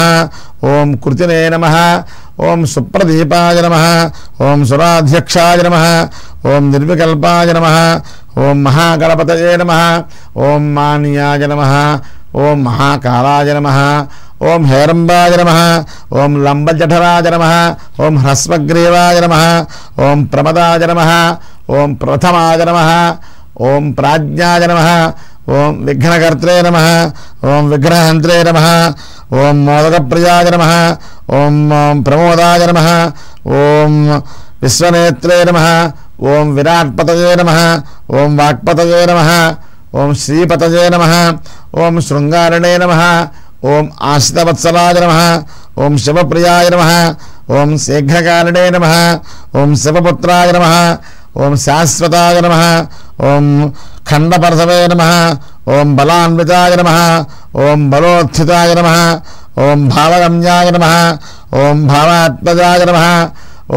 ఓం కృతినే నమ ओम सुप्रदीपाय नम ओं सुराध्यक्षाय नम ओं निर्विकल्पाय नम ओं महागणपतये नम ओं मान्याय नम ओं महाकालाय नम ओं हेरंबाय नम ओं लम्बजठराय नम ओं ह्रस्वग्रीवाय नम ओं प्रमदाय नम ओं प्रथमाय नम ओं प्राज्ञाय नम ओं विघ्नकर्त्रे नम ओं विघ्नहन्त्रे नम ॐ मोदकप्रियाय नमः ॐ प्रमोदाय नमः ॐ विश्वनेत्रे नमः ॐ विराट्पतजय नमः ॐ वाग्पतजय नमः ॐ श्रीपतजय नमः ॐ शृङ्गारिणे नमः ॐ आश्रितवत्सलाय नमः ॐ शिवप्रियाय नमः ॐ शीघ्रकारणे नमः ॐ शिवपुत्राय नमः ॐ शाश्वताय नमः ॐ खण्डपरसवे नमः ॐ बलान्विताय नमः ॐ बलोत्थिताय नमः ॐ भावगम्याय नमः ॐ भावात्मजाय नमः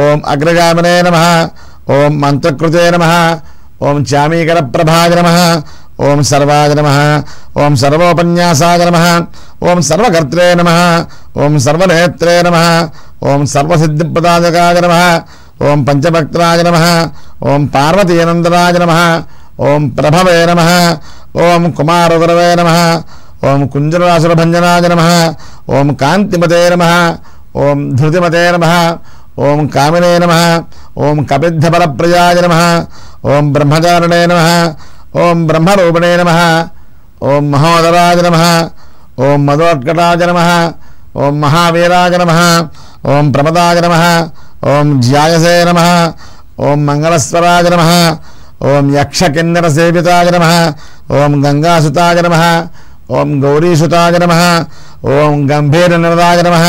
ॐ अग्रगामने नमः ॐ मन्त्रकृते नमः ॐ च्यामीकरप्रभाय नमः ॐ सर्वाय नमः ॐ सर्वोपन्यासाय नमः ॐ सर्वकर्त्रे नमः ॐ सर्वनेत्रे नमः ॐ सर्वसिद्धिप्रदाचगाय नमः ॐ पञ्चभक्त्राय नमः ॐ पार्वतीनन्दराय नमः ॐ प्रभवे नमः ओम कुमार गुरव नम ओं कुंजरासुरभंजनाय नम ओं कामते नम ओं धृतिमते नम ओं काम नम ओं कबिधपर प्रजाय नम ओं ब्रह्मचारणे नम ओं ब्रह्मणे नम ओं महोदराज नम ओं मदोत्कटाज नम ओं महावीराज नम ओं प्रमदाज नम ओं ज्यायसे नम ओं मंगलस्वराज नम ॐ यक्षकिन्ननसेविताय नमः ओम् गङ्गासुताय नमः ॐ गौरीसुताय ॐ गम्भीरनरदाय नमः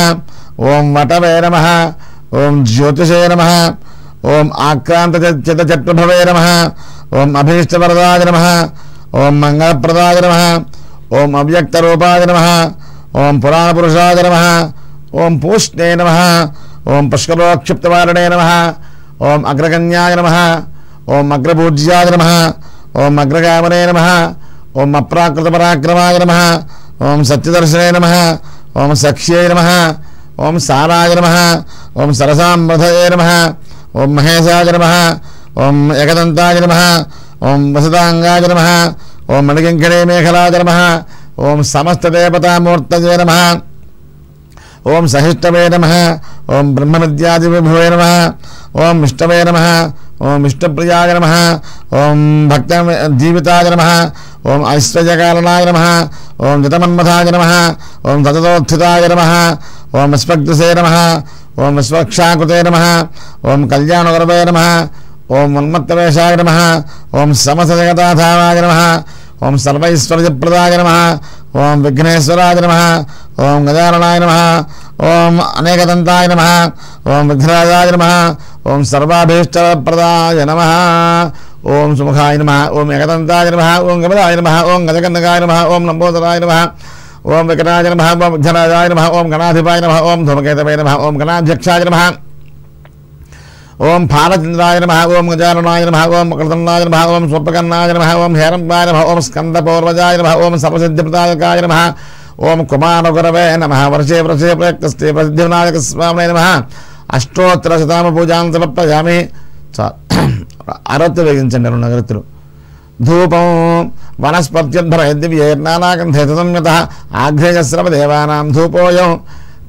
ओं ॐ ज्योतिषे नमः ॐ आक्रान्तचिदचट्टुभवे नमः ॐ अभीष्टवरदाय ॐ ओम् ॐ नमः ॐ अव्यक्तरूपाय ॐ पूष्णे नमः ॐ पुष्कलोक्षिप्तवारणे नमः ॐ अग्रगन्याय नमः ओम अग्रपूज्याय नम ओम अग्रगामने नम ओम अप्राकृतपराक्रमाय नम ओम सत्यदर्शने नम ओम सख्ये नम ओम साराय नम ओम सरसामृधये नम ओम महेशाय नम ओम एकदंताय नम ओम वसदांगाय नम ओम मणिकंकणे मेखलाय नम ओम समस्तदेवतामूर्तये नम ओम सहिष्टवे नम ओम ब्रह्मविद्यादिविभवे नम ओम इष्टवे नम ओम इष्टप्रियाय नम ओम भक्त जीविताय नम ओम ऐश्वर्यकारणाय नम ओम जतमन्मथाय नम ओम सततोत्थिताय नम ओम स्पग्धसे नम ओम स्वक्षाकृते नम ओम कल्याणगर्वे नम ओम उन्मत्तवेशाय नम ओम समसजगताधावाय नम ओम सर्वैश्वर्यप्रदाय नम ओम विघ्नेश्वराय नम ओम गजाननाय नम ओम अनेकदंताय नम ओं विघ्नराजाय नम ओं प्रदाय नम ओं सुमुखाय नम ओम एकदंताय नम ओं गमदाय नम ओम गजकन्नकाय नम ओं लंबोदराय नम ओं विकटाय नम ओम विघ्नराजाय नम ओम गणाधिपाय नम ओम धूमकेतवे नम ओम गणाध्यक्षाय नम ओं फालचंद्राय नम ओं गजाननाय नमः ओम कृतन्नाय नम ओं स्वप्नकन्नाय नम ओं हेरंबाय नम ओं स्कंदपौर्वजाय नमः ओम सर्वसिद्धिप्रदायकाय नम ఓం కుమారగురవే నమ వర్షే వృషే ప్రయక్త శ్రీ ప్రసిద్ధివినాయక స్వామి నమ అష్టోత్తర శతామ పూజాం సమర్పయామి అరత్తు వేగించండి రెండు అగరత్తులు ధూపం వనస్పత్యద్భరయద్దివ్యేర్నానాకంధేతసంయత ఆఘ్రేయశ్రమ దేవానాం ధూపోయం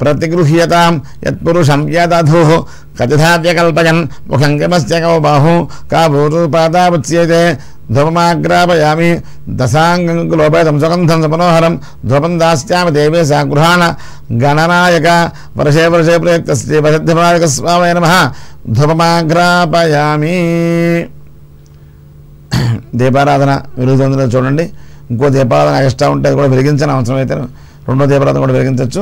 प्रतिगृह्यतां यत्पुरुषं यदधुः कतिधाव्यकल्पयन् मुखं किमस्य कौ बाहु का भूरूपादावुच्येते ध्रुवमाग्रापयामि दशाङ्गुलोपेतं सुगन्धं सुमनोहरं ध्रुवं दास्यामि देवे सा गृहाण गणनायक वर्षे वर्षे प्रयुक्तस्य वशध्रुवायकस्वामय नमः ధ్రువమాగ్రాపయామి దీపారాధన వెలుగుతుందో చూడండి ఇంకో దీపారాధన ఎక్స్ట్రా ఉంటే అది కూడా వెలిగించని అవసరం అయితే రెండో దీపరాధం కూడా వెలిగించవచ్చు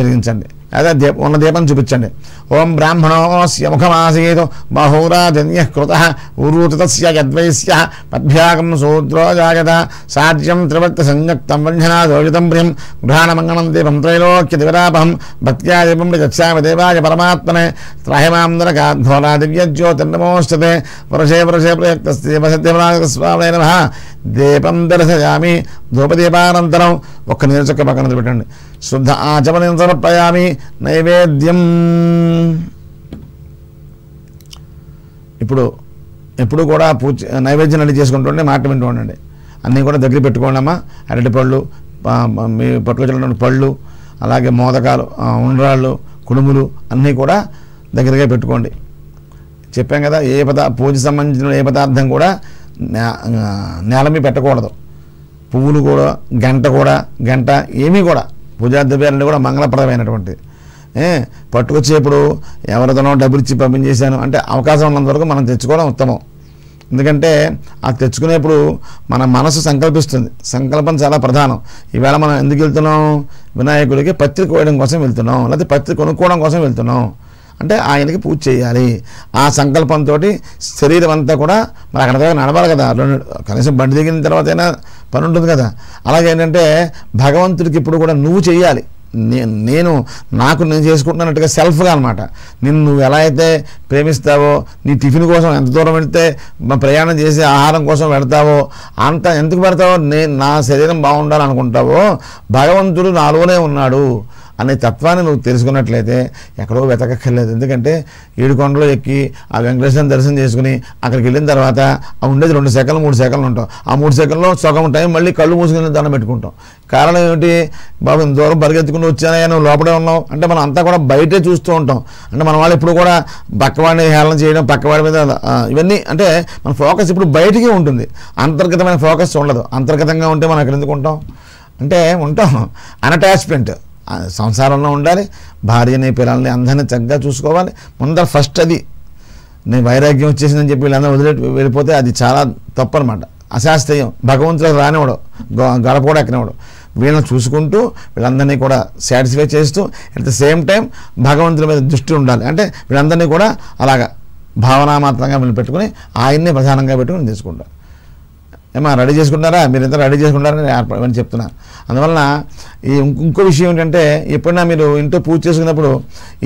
వెలిగించండి అదే దీప ఉన్న దీపం చూపించండి ఓం బ్రాహ్మణోస్య ముఖమాసీతు బహురాజన్య కృత ఉరూతస్య యద్వైస్య పద్భ్యాగం శూద్రో జాయత సాధ్యం త్రివర్త సంయుక్తం వంజనాదోజితం ప్రియం గృహాణమంగళం దీపం త్రైలోక్య దివరాపం భక్త్యా దీపం గచ్చామి దేవాయ పరమాత్మనే త్రహమాందరకాఘోరా దివ్యజ్యోతిర్నమోష్టతే వృషే వృషే ప్రయక్తస్వామై నమ దీపం దర్శయామి ధూపదీపానంతరం ఒక్క నీరు చక్క పక్కన పెట్టండి శుద్ధ ఆచమనం సమర్పయామి నైవేద్యం ఇప్పుడు ఎప్పుడు కూడా పూజ నైవేద్యం అన్ని చేసుకుంటుండే మాట వింటూ ఉండండి అన్నీ కూడా దగ్గర పెట్టుకోండమ్మా అరటిపళ్ళు మీ పట్టుకొచ్చిన పళ్ళు అలాగే మోదకాలు ఉండరాళ్ళు కుడుములు అన్నీ కూడా దగ్గరగా పెట్టుకోండి చెప్పాం కదా ఏ పదా పూజ సంబంధించిన ఏ పదార్థం కూడా నేల మీద పెట్టకూడదు పువ్వులు కూడా గంట కూడా గంట ఏమీ కూడా పూజాద్రవ్యాలన్నీ కూడా మంగళప్రదమైనటువంటి పట్టుకొచ్చేప్పుడు ఎవరితోనో డబ్బులు ఇచ్చి పంపించేశాను అంటే అవకాశం ఉన్నంతవరకు మనం తెచ్చుకోవడం ఉత్తమం ఎందుకంటే అది తెచ్చుకునేప్పుడు మన మనసు సంకల్పిస్తుంది సంకల్పం చాలా ప్రధానం ఈవేళ మనం ఎందుకు వెళ్తున్నాం వినాయకుడికి పత్రిక వేయడం కోసం వెళ్తున్నాం లేకపోతే పత్రిక కొనుక్కోవడం కోసం వెళ్తున్నాం అంటే ఆయనకి పూజ చేయాలి ఆ సంకల్పంతో శరీరం అంతా కూడా మరి అక్కడ దగ్గర నడవాలి కదా రెండు కనీసం బండి దిగిన తర్వాత అయినా పని ఉంటుంది కదా అలాగే ఏంటంటే భగవంతుడికి ఇప్పుడు కూడా నువ్వు చేయాలి నేను నాకు నేను చేసుకుంటున్నట్టుగా సెల్ఫ్గా అనమాట నేను నువ్వు ఎలా అయితే ప్రేమిస్తావో నీ టిఫిన్ కోసం ఎంత దూరం వెళితే ప్రయాణం చేసే ఆహారం కోసం పెడతావో అంత ఎందుకు పెడతావో నేను నా శరీరం బాగుండాలనుకుంటావో భగవంతుడు నాలోనే ఉన్నాడు అనే తత్వాన్ని నువ్వు తెలుసుకున్నట్లయితే ఎక్కడో వెతకక్కర్లేదు ఎందుకంటే ఏడుకొండలో ఎక్కి ఆ వెంకటేశ్వరం దర్శనం చేసుకుని అక్కడికి వెళ్ళిన తర్వాత ఆ ఉండేది రెండు సెకండ్లు మూడు సెకండ్లు ఉంటాం ఆ మూడు సెకండ్లో సగం టైం మళ్ళీ కళ్ళు మూసుకుని దండం పెట్టుకుంటాం కారణం ఏమిటి బాబు ఇంత దూరం పరిగెత్తుకుని వచ్చానయ్యా నువ్వు లోపలే ఉన్నావు అంటే మనం అంతా కూడా బయటే చూస్తూ ఉంటాం అంటే మన వాళ్ళు ఇప్పుడు కూడా పక్కవాడిని హేళన చేయడం పక్కవాడి మీద ఇవన్నీ అంటే మన ఫోకస్ ఇప్పుడు బయటికి ఉంటుంది అంతర్గతమైన ఫోకస్ ఉండదు అంతర్గతంగా ఉంటే మనం ఎక్కడ ఎందుకు ఉంటాం అంటే ఉంటాం అన్అటాచ్మెంట్ సంసారంలో ఉండాలి భార్యని పిల్లల్ని అందరినీ చక్కగా చూసుకోవాలి ముందర ఫస్ట్ అది నేను వైరాగ్యం వచ్చేసిందని చెప్పి వీళ్ళందరూ వదిలే వెళ్ళిపోతే అది చాలా తప్పనమాట అశాస్త్రీయం భగవంతుడు రానివాడు గడప కూడా ఎక్కనివాడు వీళ్ళని చూసుకుంటూ వీళ్ళందరినీ కూడా సాటిస్ఫై చేస్తూ అట్ ద సేమ్ టైం భగవంతుడి మీద దృష్టి ఉండాలి అంటే వీళ్ళందరినీ కూడా అలాగా భావనామాత్రంగా వీళ్ళు పెట్టుకుని ఆయన్నే ప్రధానంగా పెట్టుకుని తీసుకుంటారు ఏమో రెడీ చేసుకుంటారా మీరు ఇంత రెడీ చేసుకుంటారని ఏర్పడమని చెప్తున్నా అందువలన ఈ ఇంకో విషయం ఏంటంటే ఎప్పుడైనా మీరు ఇంట్లో పూజ చేసుకున్నప్పుడు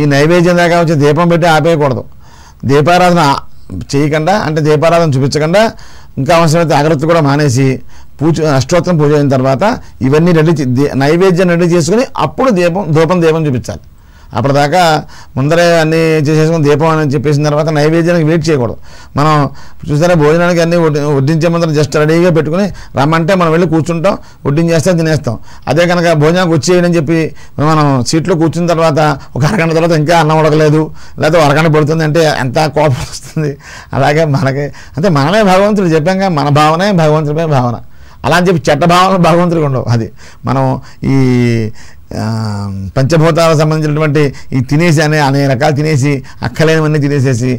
ఈ నైవేద్యం దాకా వచ్చి దీపం పెట్టి ఆపేయకూడదు దీపారాధన చేయకుండా అంటే దీపారాధన చూపించకుండా ఇంకా అవసరమైతే అగ్రత కూడా మానేసి పూజ అష్టోత్తరం పూజ అయిన తర్వాత ఇవన్నీ రెడీ నైవేద్యం రెడీ చేసుకుని అప్పుడు దీపం ధూపం దీపం చూపించాలి అప్పటిదాకా ముందరే అన్నీ చేసేసుకుని దీపం అని చెప్పేసిన తర్వాత నైవేద్యానికి వెయిట్ చేయకూడదు మనం చూసారా భోజనానికి అన్నీ వడ్డించే ముందర జస్ట్ రెడీగా పెట్టుకుని రమ్మంటే మనం వెళ్ళి కూర్చుంటాం వడ్డించేస్తే తినేస్తాం అదే కనుక భోజనానికి వచ్చేయని చెప్పి మనం సీట్లో కూర్చున్న తర్వాత ఒక అరగంట తర్వాత ఇంకా అన్నం ఉడకలేదు లేకపోతే అరగంట పడుతుంది అంటే ఎంత కోపం వస్తుంది అలాగే మనకి అంటే మనమే భగవంతుడు చెప్పాం మన భావనే భగవంతుడిపై భావన అలా అని చెప్పి చెడ్డ భావన భగవంతుడికి ఉండవు అది మనం ఈ పంచభూతాలకు సంబంధించినటువంటి ఈ తినేసి అనే అనేక రకాలు తినేసి అక్కలేనివన్నీ తినేసేసి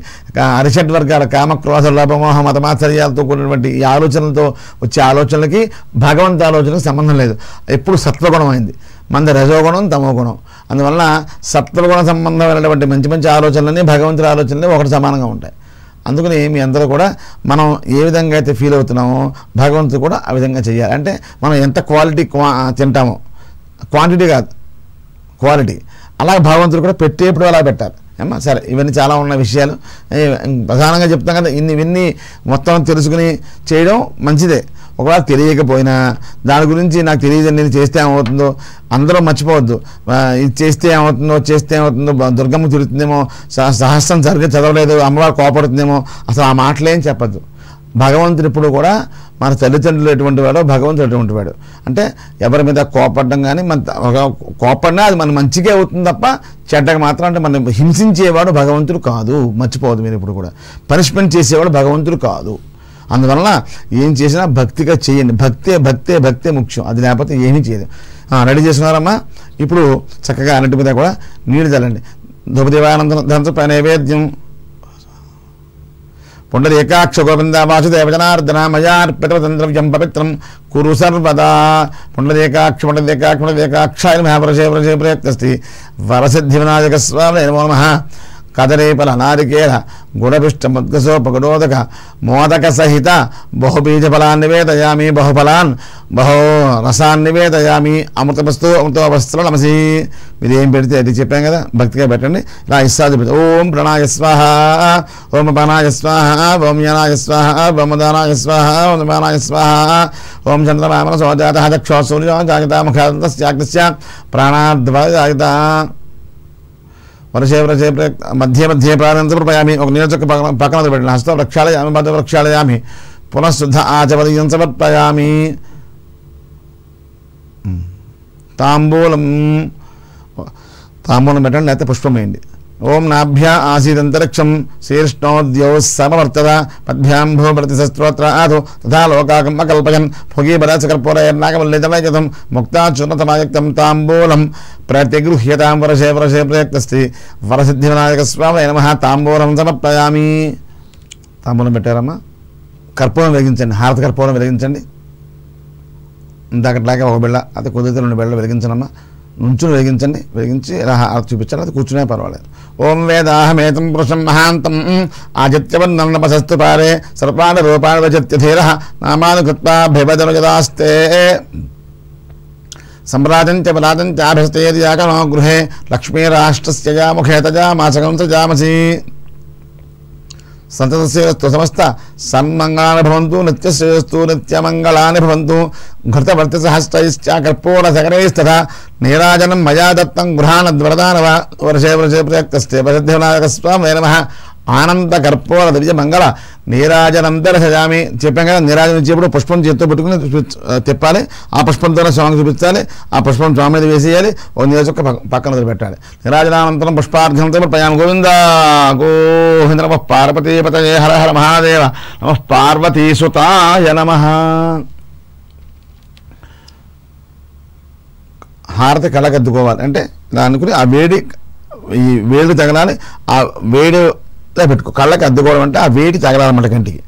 అరిషట్ వర్గాల కామ క్రోధ లోపమోహ మతమాచర్యాలతో కూడినటువంటి ఈ ఆలోచనలతో వచ్చే ఆలోచనలకి భగవంత ఆలోచనకు సంబంధం లేదు ఎప్పుడు సత్వగుణం అయింది మంది రజోగుణం తమోగుణం అందువల్ల సత్వగుణ సంబంధమైనటువంటి మంచి మంచి ఆలోచనలని భగవంతుడి ఆలోచనలే ఒకటి సమానంగా ఉంటాయి అందుకని మీ అందరూ కూడా మనం ఏ విధంగా అయితే ఫీల్ అవుతున్నామో భగవంతుడు కూడా ఆ విధంగా చేయాలి అంటే మనం ఎంత క్వాలిటీ తింటామో క్వాంటిటీ కాదు క్వాలిటీ అలాగే భగవంతుడు కూడా పెట్టేప్పుడు అలా పెట్టారు ఏమ్మా సరే ఇవన్నీ చాలా ఉన్న విషయాలు ప్రధానంగా చెప్తాం కదా ఇన్ని ఇవన్నీ మొత్తం తెలుసుకుని చేయడం మంచిదే ఒకవేళ తెలియకపోయినా దాని గురించి నాకు తెలియదు నేను చేస్తే ఏమవుతుందో అందరూ మర్చిపోవద్దు ఇది చేస్తే ఏమవుతుందో చేస్తే ఏమవుతుందో దుర్గమ్మ తిరుగుతుందేమో సహస్రం సరిగ్గా చదవలేదు అమ్మవారు కోపడుతుందేమో అసలు ఆ మాటలేం చెప్పద్దు భగవంతుడు ఇప్పుడు కూడా మన తల్లిదండ్రులు ఎటువంటి వాడో భగవంతుడు ఎటువంటి వాడు అంటే ఎవరి మీద కోపడడం కానీ మన కోపడినా అది మన మంచిగా అవుతుంది తప్ప చెడ్డకు మాత్రం అంటే మనం హింసించేవాడు భగవంతుడు కాదు మర్చిపోదు మీరు ఇప్పుడు కూడా పనిష్మెంట్ చేసేవాడు భగవంతుడు కాదు అందువలన ఏం చేసినా భక్తిగా చేయండి భక్తే భక్తే భక్తే ముఖ్యం అది లేకపోతే ఏమీ చేయదు రెడీ చేసుకున్నారమ్మా ఇప్పుడు చక్కగా అన్నిటి మీద కూడా నీళ్ళు చల్లండి ధృపదేవానంద దంత నైవేద్యం పుండరీకాక్ష గోవింద వాసుదేవజనార్దనామయార్పితంద్రవ్యం పవిత్రం కురు సర్వదా పుండరీకాక్ష పుండరీకాక్ష పుండరీకాక్షాయ మహాపరుషే వరసే ప్రయత్నస్తి వరసిద్ధి వినాయక స్వామి నమో నమ కదరేపల నారికేల గుణపిష్ట ముద్గసోపగుణోదక మోదక సహిత బహుబీజ ఫలాన్ని వేదయామి బహుఫలాన్ బహు రసాన్ నివేదయామి అమృతమస్తు అమృత వస్త్రం నమసి మీరు ఏం పెడితే అది చెప్పాం కదా భక్తిగా పెట్టండి ఇలా ఇస్తాది ఓం ప్రణాయ స్వాహ ఓం పనాయ స్వాహ ఓం యనాయ స్వాహ ఓం దానాయ స్వాహ ఓం మానాయ స్వాహ ఓం చంద్రమామన సోజాత చక్షో సూర్యో జాగత ముఖాంత ప్రాణాద్వ జాగత వరసే వరసే మధ్య మధ్య ప్రాణంతో ప్రపయామి ఒక నియోజక పక్కన పెట్టిన హస్త వృక్షాలయామి మధ్య వృక్షాలయామి పునఃశుద్ధ ఆచపదయం సమర్పయామి తాంబూలం తాంబూలం పెట్టండి లేకపోతే పుష్పం వేయండి ఓం నాభ్యా ఆసీదంతరిక్షం పద్భ్యాం భూ పద్భ్యాంభూమృతిసస్త్రోత్ర ఆధు తథా లోకాకం అకల్పయన్ భుగీ ఫుగీబరాచకర్పూరయర్నాగమల్లితమయజతం ముక్తాచ్యున్నతమాయక్తం తాంబూలం ప్రతిగృహ్యతాం వరసే వరసే ప్రయక్తస్తి వరసిద్ధి వినాయక స్వామి నమ తాంబూలం సమర్పయామి తాంబూలం పెట్టారమ్మా కర్పూరం వెలిగించండి హారత కర్పూరం వెలిగించండి ఇందాకట్లాగే ఒక బిళ్ళ అది కొద్దిగా రెండు బిళ్ళ వెలిగించనమ్మా నుంచుని వెలిగించండి వెలిగించి ఇలా హారతి చూపించాలి అది కూర్చునే పర్వాలేదు ఓం వేదాహమేతం పురుషం మహాంతం ఆదిత్యవర్ణం నమసస్తు పారే సర్పాణ రూపాణ వజత్యధీర నామానుకృత్వాభివదనుగదాస్తే సమ్రాజంచ బలాజంచాభిస్తేది యాకనో గృహే లక్ష్మీరాష్ట్రస్య యా ముఖేతజా మాసకంస జామసి సంతతశ్రేయస్సు సమస్త సన్మంగళాన్ని భవంతు నిత్యశ్రేయస్సు నిత్యమంగళాన్ని భవంతు ఘృతవర్తిసహస్రైశ్చ కర్పూర సగరైస్తథా నీరాజనం మయా దత్తం గృహాణద్వరదాన వర్షే వృషే ప్రయక్తస్తే స్వామి నమ ఆనంద కర్పూర ద్విజ మంగళ నీరాజనంతర సజామి చెప్పాం కదా నీరాజన ఇచ్చేప్పుడు పుష్పం చేత్తో పెట్టుకుని తిప్పాలి ఆ పుష్పంతోనే స్వామికి చూపించాలి ఆ పుష్పం స్వామి మీద వేసేయాలి ఓ ఒక పక్కన పెట్టాలి నీరాజనానంతరం పుష్పార్ఘంతో ప్రయాణం గోవింద గోవింద నమ పార్వతీపతయే హర హర మహాదేవ నమ పార్వతీసుతాయ నమ హారతి కళకద్దుకోవాలి అంటే దాని ఆ వేడి ఈ వేడి తగలాలి ఆ వేడి ఇలా పెట్టుకో కళ్ళకి అద్దుకోవడం అంటే ఆ వేడి తగలాలన్నమాట కంటికి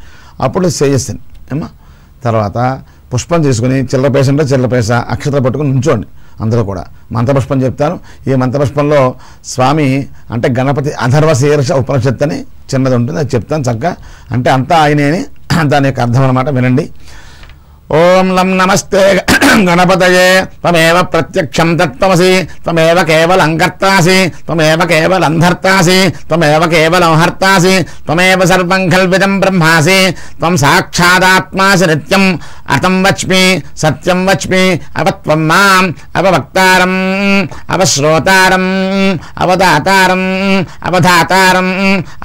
అప్పుడు చేస్తాను ఏమా తర్వాత పుష్పం తీసుకుని చిల్లర పేస అంటే చిల్లర పేస అక్షతలు పట్టుకుని ఉంచోండి అందరూ కూడా మంత్రపుష్పం చెప్తాను ఈ మంత్రపుష్పంలో స్వామి అంటే గణపతి అధర్వ శీర్ష ఉపనిషత్తు అని చిన్నది ఉంటుంది అది చెప్తాను చక్కగా అంటే అంతా ఆయనే అని దాని యొక్క అర్థం అనమాట వినండి ఓం లం నమస్తే गणपतये प्रत्यक्ष प्रत्यक्षं तमेव कवल केवलं तमेव कवल केवलं तमेव कवल हर्तासी तमेव सर्व सर्वं ब्रह्मासी तम साक्षादात्मा से नित्यम् अतम वच्मि सत्यम वच्मि अपत्वं माम् अपवक्तारम् अपश्रोतारम् अवदातारम् अवधातारम्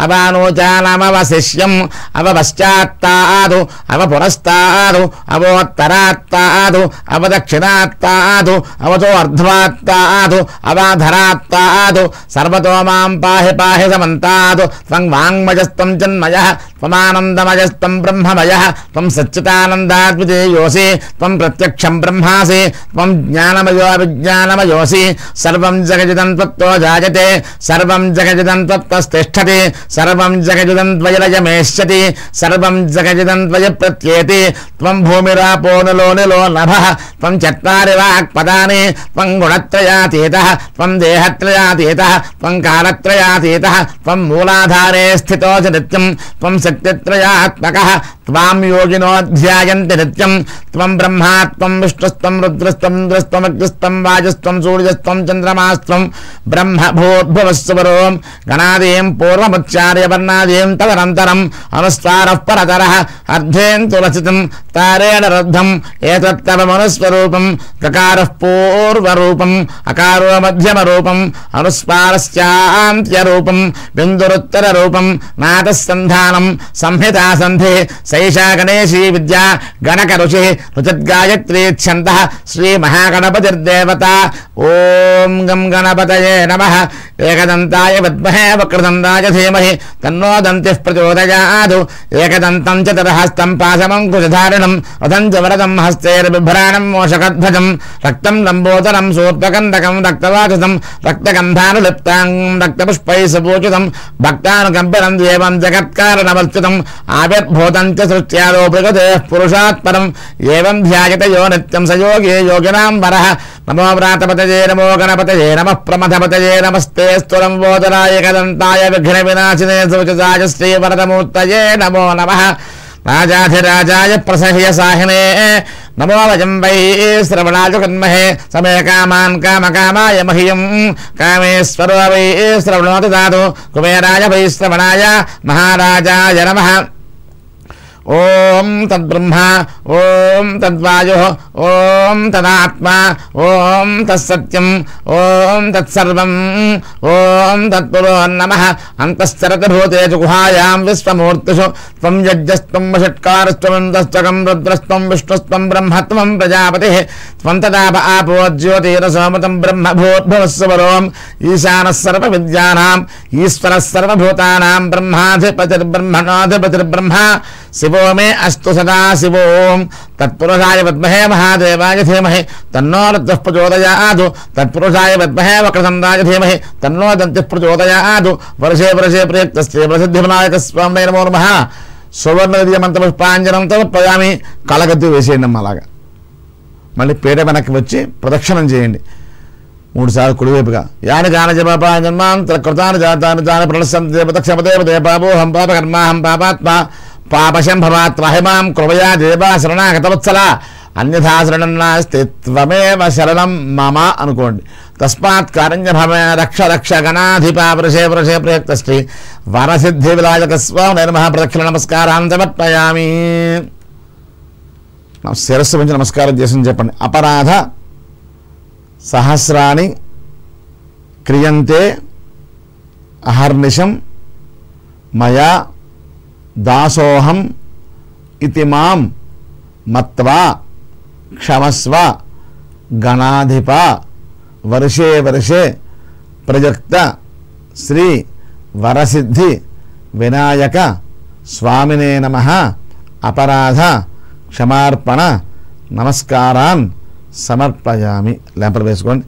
अवानोचानामवशिष्यम् अवपश्चात्तादु अवपुरस्तादु अवोत्तरात्तादु अवदक्षिणात्तादु अवतो अर्ध्वात्तादु अवाधरात्तादु सर्वतो मां पाहि पाहि समन्तादु त्वं वाङ्मजस्त्वं जन्मयः त्वमानन्दमयस्त्वं ब्रह्ममयः तम सच्चिदानंदात्मजेयोसि तम प्रत्यक्षं ब्रह्मासि तम ज्ञानमयो ज्ञानमयोऽविज्ञानमयोऽसि सर्वं जगजिदं तत्त्वो जायते सर्वं जगजिदं तत्त्वस्तिष्ठति सर्वं जगजिदं त्वयलयमेष्यति सर्वं जगजिदं त्वय प्रत्येति तम भूमिरापो नलो नलो नभः तम चत्वारि वाक् पदानि तम गुणत्रयातीतः तम देहत्रयातीतः तम कालत्रयातीतः तम मूलाधारे स्थितो च नित्यं त्वं शक्तित्रयात्मकः त्वां योगिनोऽध्यायन्ति नित्यं त्वं ब्रह्मा त्वं विष्णुस्त्वं रुद्रस्त्वं द्रस्त्वमग्रस्त्वं वाजस्त्वं सूर्यस्त्वं चन्द्रमास्त्वं ब्रह्मभूद्भवस्वरो गणादीं पूर्वमुच्चार्य वर्णादीं तदनन्तरम् अनुस्वारः परतरः तुलसितं तारेण रद्धम् एतत्तवमनुस्वरूपं ककारः पूर्वरूपम् अकारो मध्यमरूपम् अनुस्वारस्यान्त्यरूपं बिन्दुरुत्तररूपं नाटस्सन्धानम् संहिता सन्धि सैषा गणेशी विद्या छंद श्री महागणपतिर्देवता ओं गं गणपत नम एकदंताय विद्महे वक्रदंताय धीमहि तन्नो दंति प्रचोदयाद एकदन्तं च तदहस्तं पाशमङ्कुशधारिणं रथं च वरदं हस्तैर्बिभ्राणं मोषकध्वजं रक्तं लम्बोदरं सूर्पकन्दकं रक्तवाचसं रक्तगन्धानुलिप्ताङ्गं रक्तपुष्पैः सुपूचितं भक्तानुकम्पिनं देवं जगत्कारणव प्रवर्तितम् आविर्भूतञ्च सृष्ट्यादो प्रकृतेः पुरुषात् एवं ध्यायते यो नित्यं स योगी योगिनां वरः नमो व्रातपतये नमो गणपतये नमः प्रमथपतये नमस्ते स्तुलम्बोदराय कदन्ताय विघ्नविनाशिने सुविचाय श्रीवरदमूर्तये नमो नमः राजाधिराजाय प्रसह्य साहिने नमो वजम वै श्रवणाजुगन्महे काम काम कामकामाय मह्यं कामेश्वरो वै दादो कुबेराय वै श्रवणाय महाराजाय नमः ओम तद्ब्रह्मा ओम तद्वायुः ओम तदात्मा ओम तत्सत्यम् ओम तत्सर्वम् ओम तत्पुरो नमः अन्तश्चरतभूतेषु गुहायां विश्वमूर्तिषु त्वं यज्ञस्त्वं वषट्कारस्त्वमन्तश्चकं रुद्रस्त्वं विष्णुस्त्वं ब्रह्मत्वं प्रजापतिः त्वं तदाप आपो ज्योतिरसोमतं ब्रह्म भूद्भवः ईशानः सर्वविद्यानाम् ईश्वरः सर्वभूतानां ब्रह्माधिपतिर्ब्रह्मणाधिपतिर्ब्रह्मा शिव ప్రవమే అస్తు సదా శివో తత్పరసాయ పద్మహే మహాదేవా గతేమహే తన్నాల ద్వప జొదయ ఆదు తత్పరసాయ పద్మహే వక్ర సందాజేమహే తన్నోదంతి ప్రజోదయ ఆదు వర్షే వర్షే ప్రయక్తస్య సద్ధ్యమ నాయకస్వమ నమః నమః సువర్ణ దియమంతమ పాంజరంత ప్రయామి కలగతి వేసేనమ లగా మళ్ళీ పేరే మనకి వచ్చి ప్రదక్షిణం చేయండి మూడు సార్లు కొడువేపుగా యాన గాన జబాపా జనమాన త్రకృతాన జాతానుదాన ప్రణల సందేవ తక్షమదేవ దేపాబో హం బాప కర్మ హం బాబా ఆత్మ పాపశంభవాత్వహిమాం కృపయా దేవా శరణాగతవత్సల అన్యథా శరణం నాస్తి త్వమేవ శరణం మమ అనుకోండి తస్మాత్ కారణ్యభమే రక్ష రక్ష గణాధిపా వృషే వృషే ప్రయక్త శ్రీ వరసిద్ధి విలాయక స్వామి నిర్మహ ప్రదక్షిణ నమస్కారాన్ని సమర్పయామి శిరస్సు మంచి నమస్కారం చేసి చెప్పండి అపరాధ సహస్రాన్ని క్రియంతే అహర్నిశం మయా దాసోహం ఇది మాం మత్వా క్షమస్వ గణాధిప వర్షే వర్షే ప్రయుక్త శ్రీ వరసిద్ధి వినాయక స్వామినే నమ అపరాధ క్షమార్పణ నమస్కారాన్ సమర్పయామి లెంపలు వేసుకోండి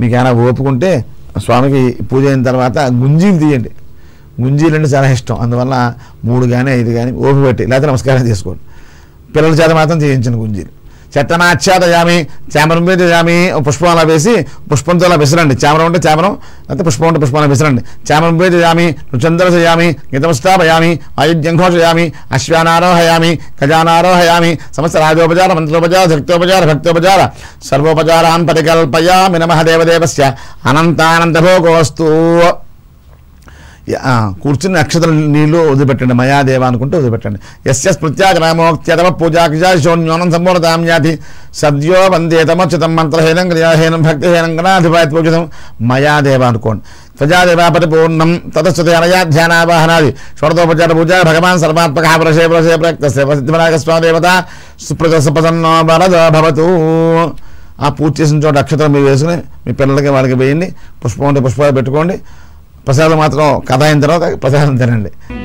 మీకు ఏమైనా ఓపుకుంటే స్వామికి పూజ అయిన తర్వాత గుంజీలు తీయండి గుంజీలు అంటే చాలా ఇష్టం అందువల్ల మూడు కానీ ఐదు కానీ ఓపి పెట్టి లేకపోతే నమస్కారం చేసుకోండి పిల్లల చేత మాత్రం చేయించిన గుంజీలు చెట్టనాచ్యాత జామి చామరం మీద జామి పుష్పం అలా వేసి పుష్పంతో అలా విసరండి చామరం ఉంటే చామరం లేకపోతే పుష్పం ఉంటే పుష్పం అలా విసరండి చామరం మీద జామి నృచందరస జామి గితమస్థాపయామి ఆయుధ్యంఘోషయామి అశ్వానారోహయామి ఖజానారోహయామి సమస్త రాజోపచార మంత్రోపచార శక్తోపచార భక్తోపచార సర్వోపచారాన్ పరికల్పయా నమ దేవదేవస్య అనంతానంతభోగోస్తూ కూర్చుని నక్షత్రం నీళ్లు వదిలిపెట్టండి మయాదేవ అనుకుంటే వదిలిపెట్టండి ఎస్ఎస్ ప్రత్యాగ్రామోక్త్యతమ పూజాక్షోన్యోనం సంబోధతాం జాతి సద్యో వందేతమచ్యుతం మంత్రహీనం క్రియాహీనం భక్తిహీనం పూజితం మయాదేవ అనుకోండి ప్రజాదేవ పరిపూర్ణం అనయా ధ్యానావాహనాది షోడతోపచార పూజ భగవాన్ సర్వాత్మక ప్రశే ప్రశే ప్రయక్త ప్రసిద్ధివినాయక స్వామి దేవత సుప్రజ సుప్రసన్నో వరదో భవతూ ఆ పూజ చేసిన చోట నక్షత్రం మీరు వేసుకుని మీ పిల్లలకి వాళ్ళకి వేయండి పుష్పం ఉంటే పుష్పాలు పెట్టుకోండి ప్రసాదం మాత్రం కథ అయిన తర్వాత ప్రసాదం తినండి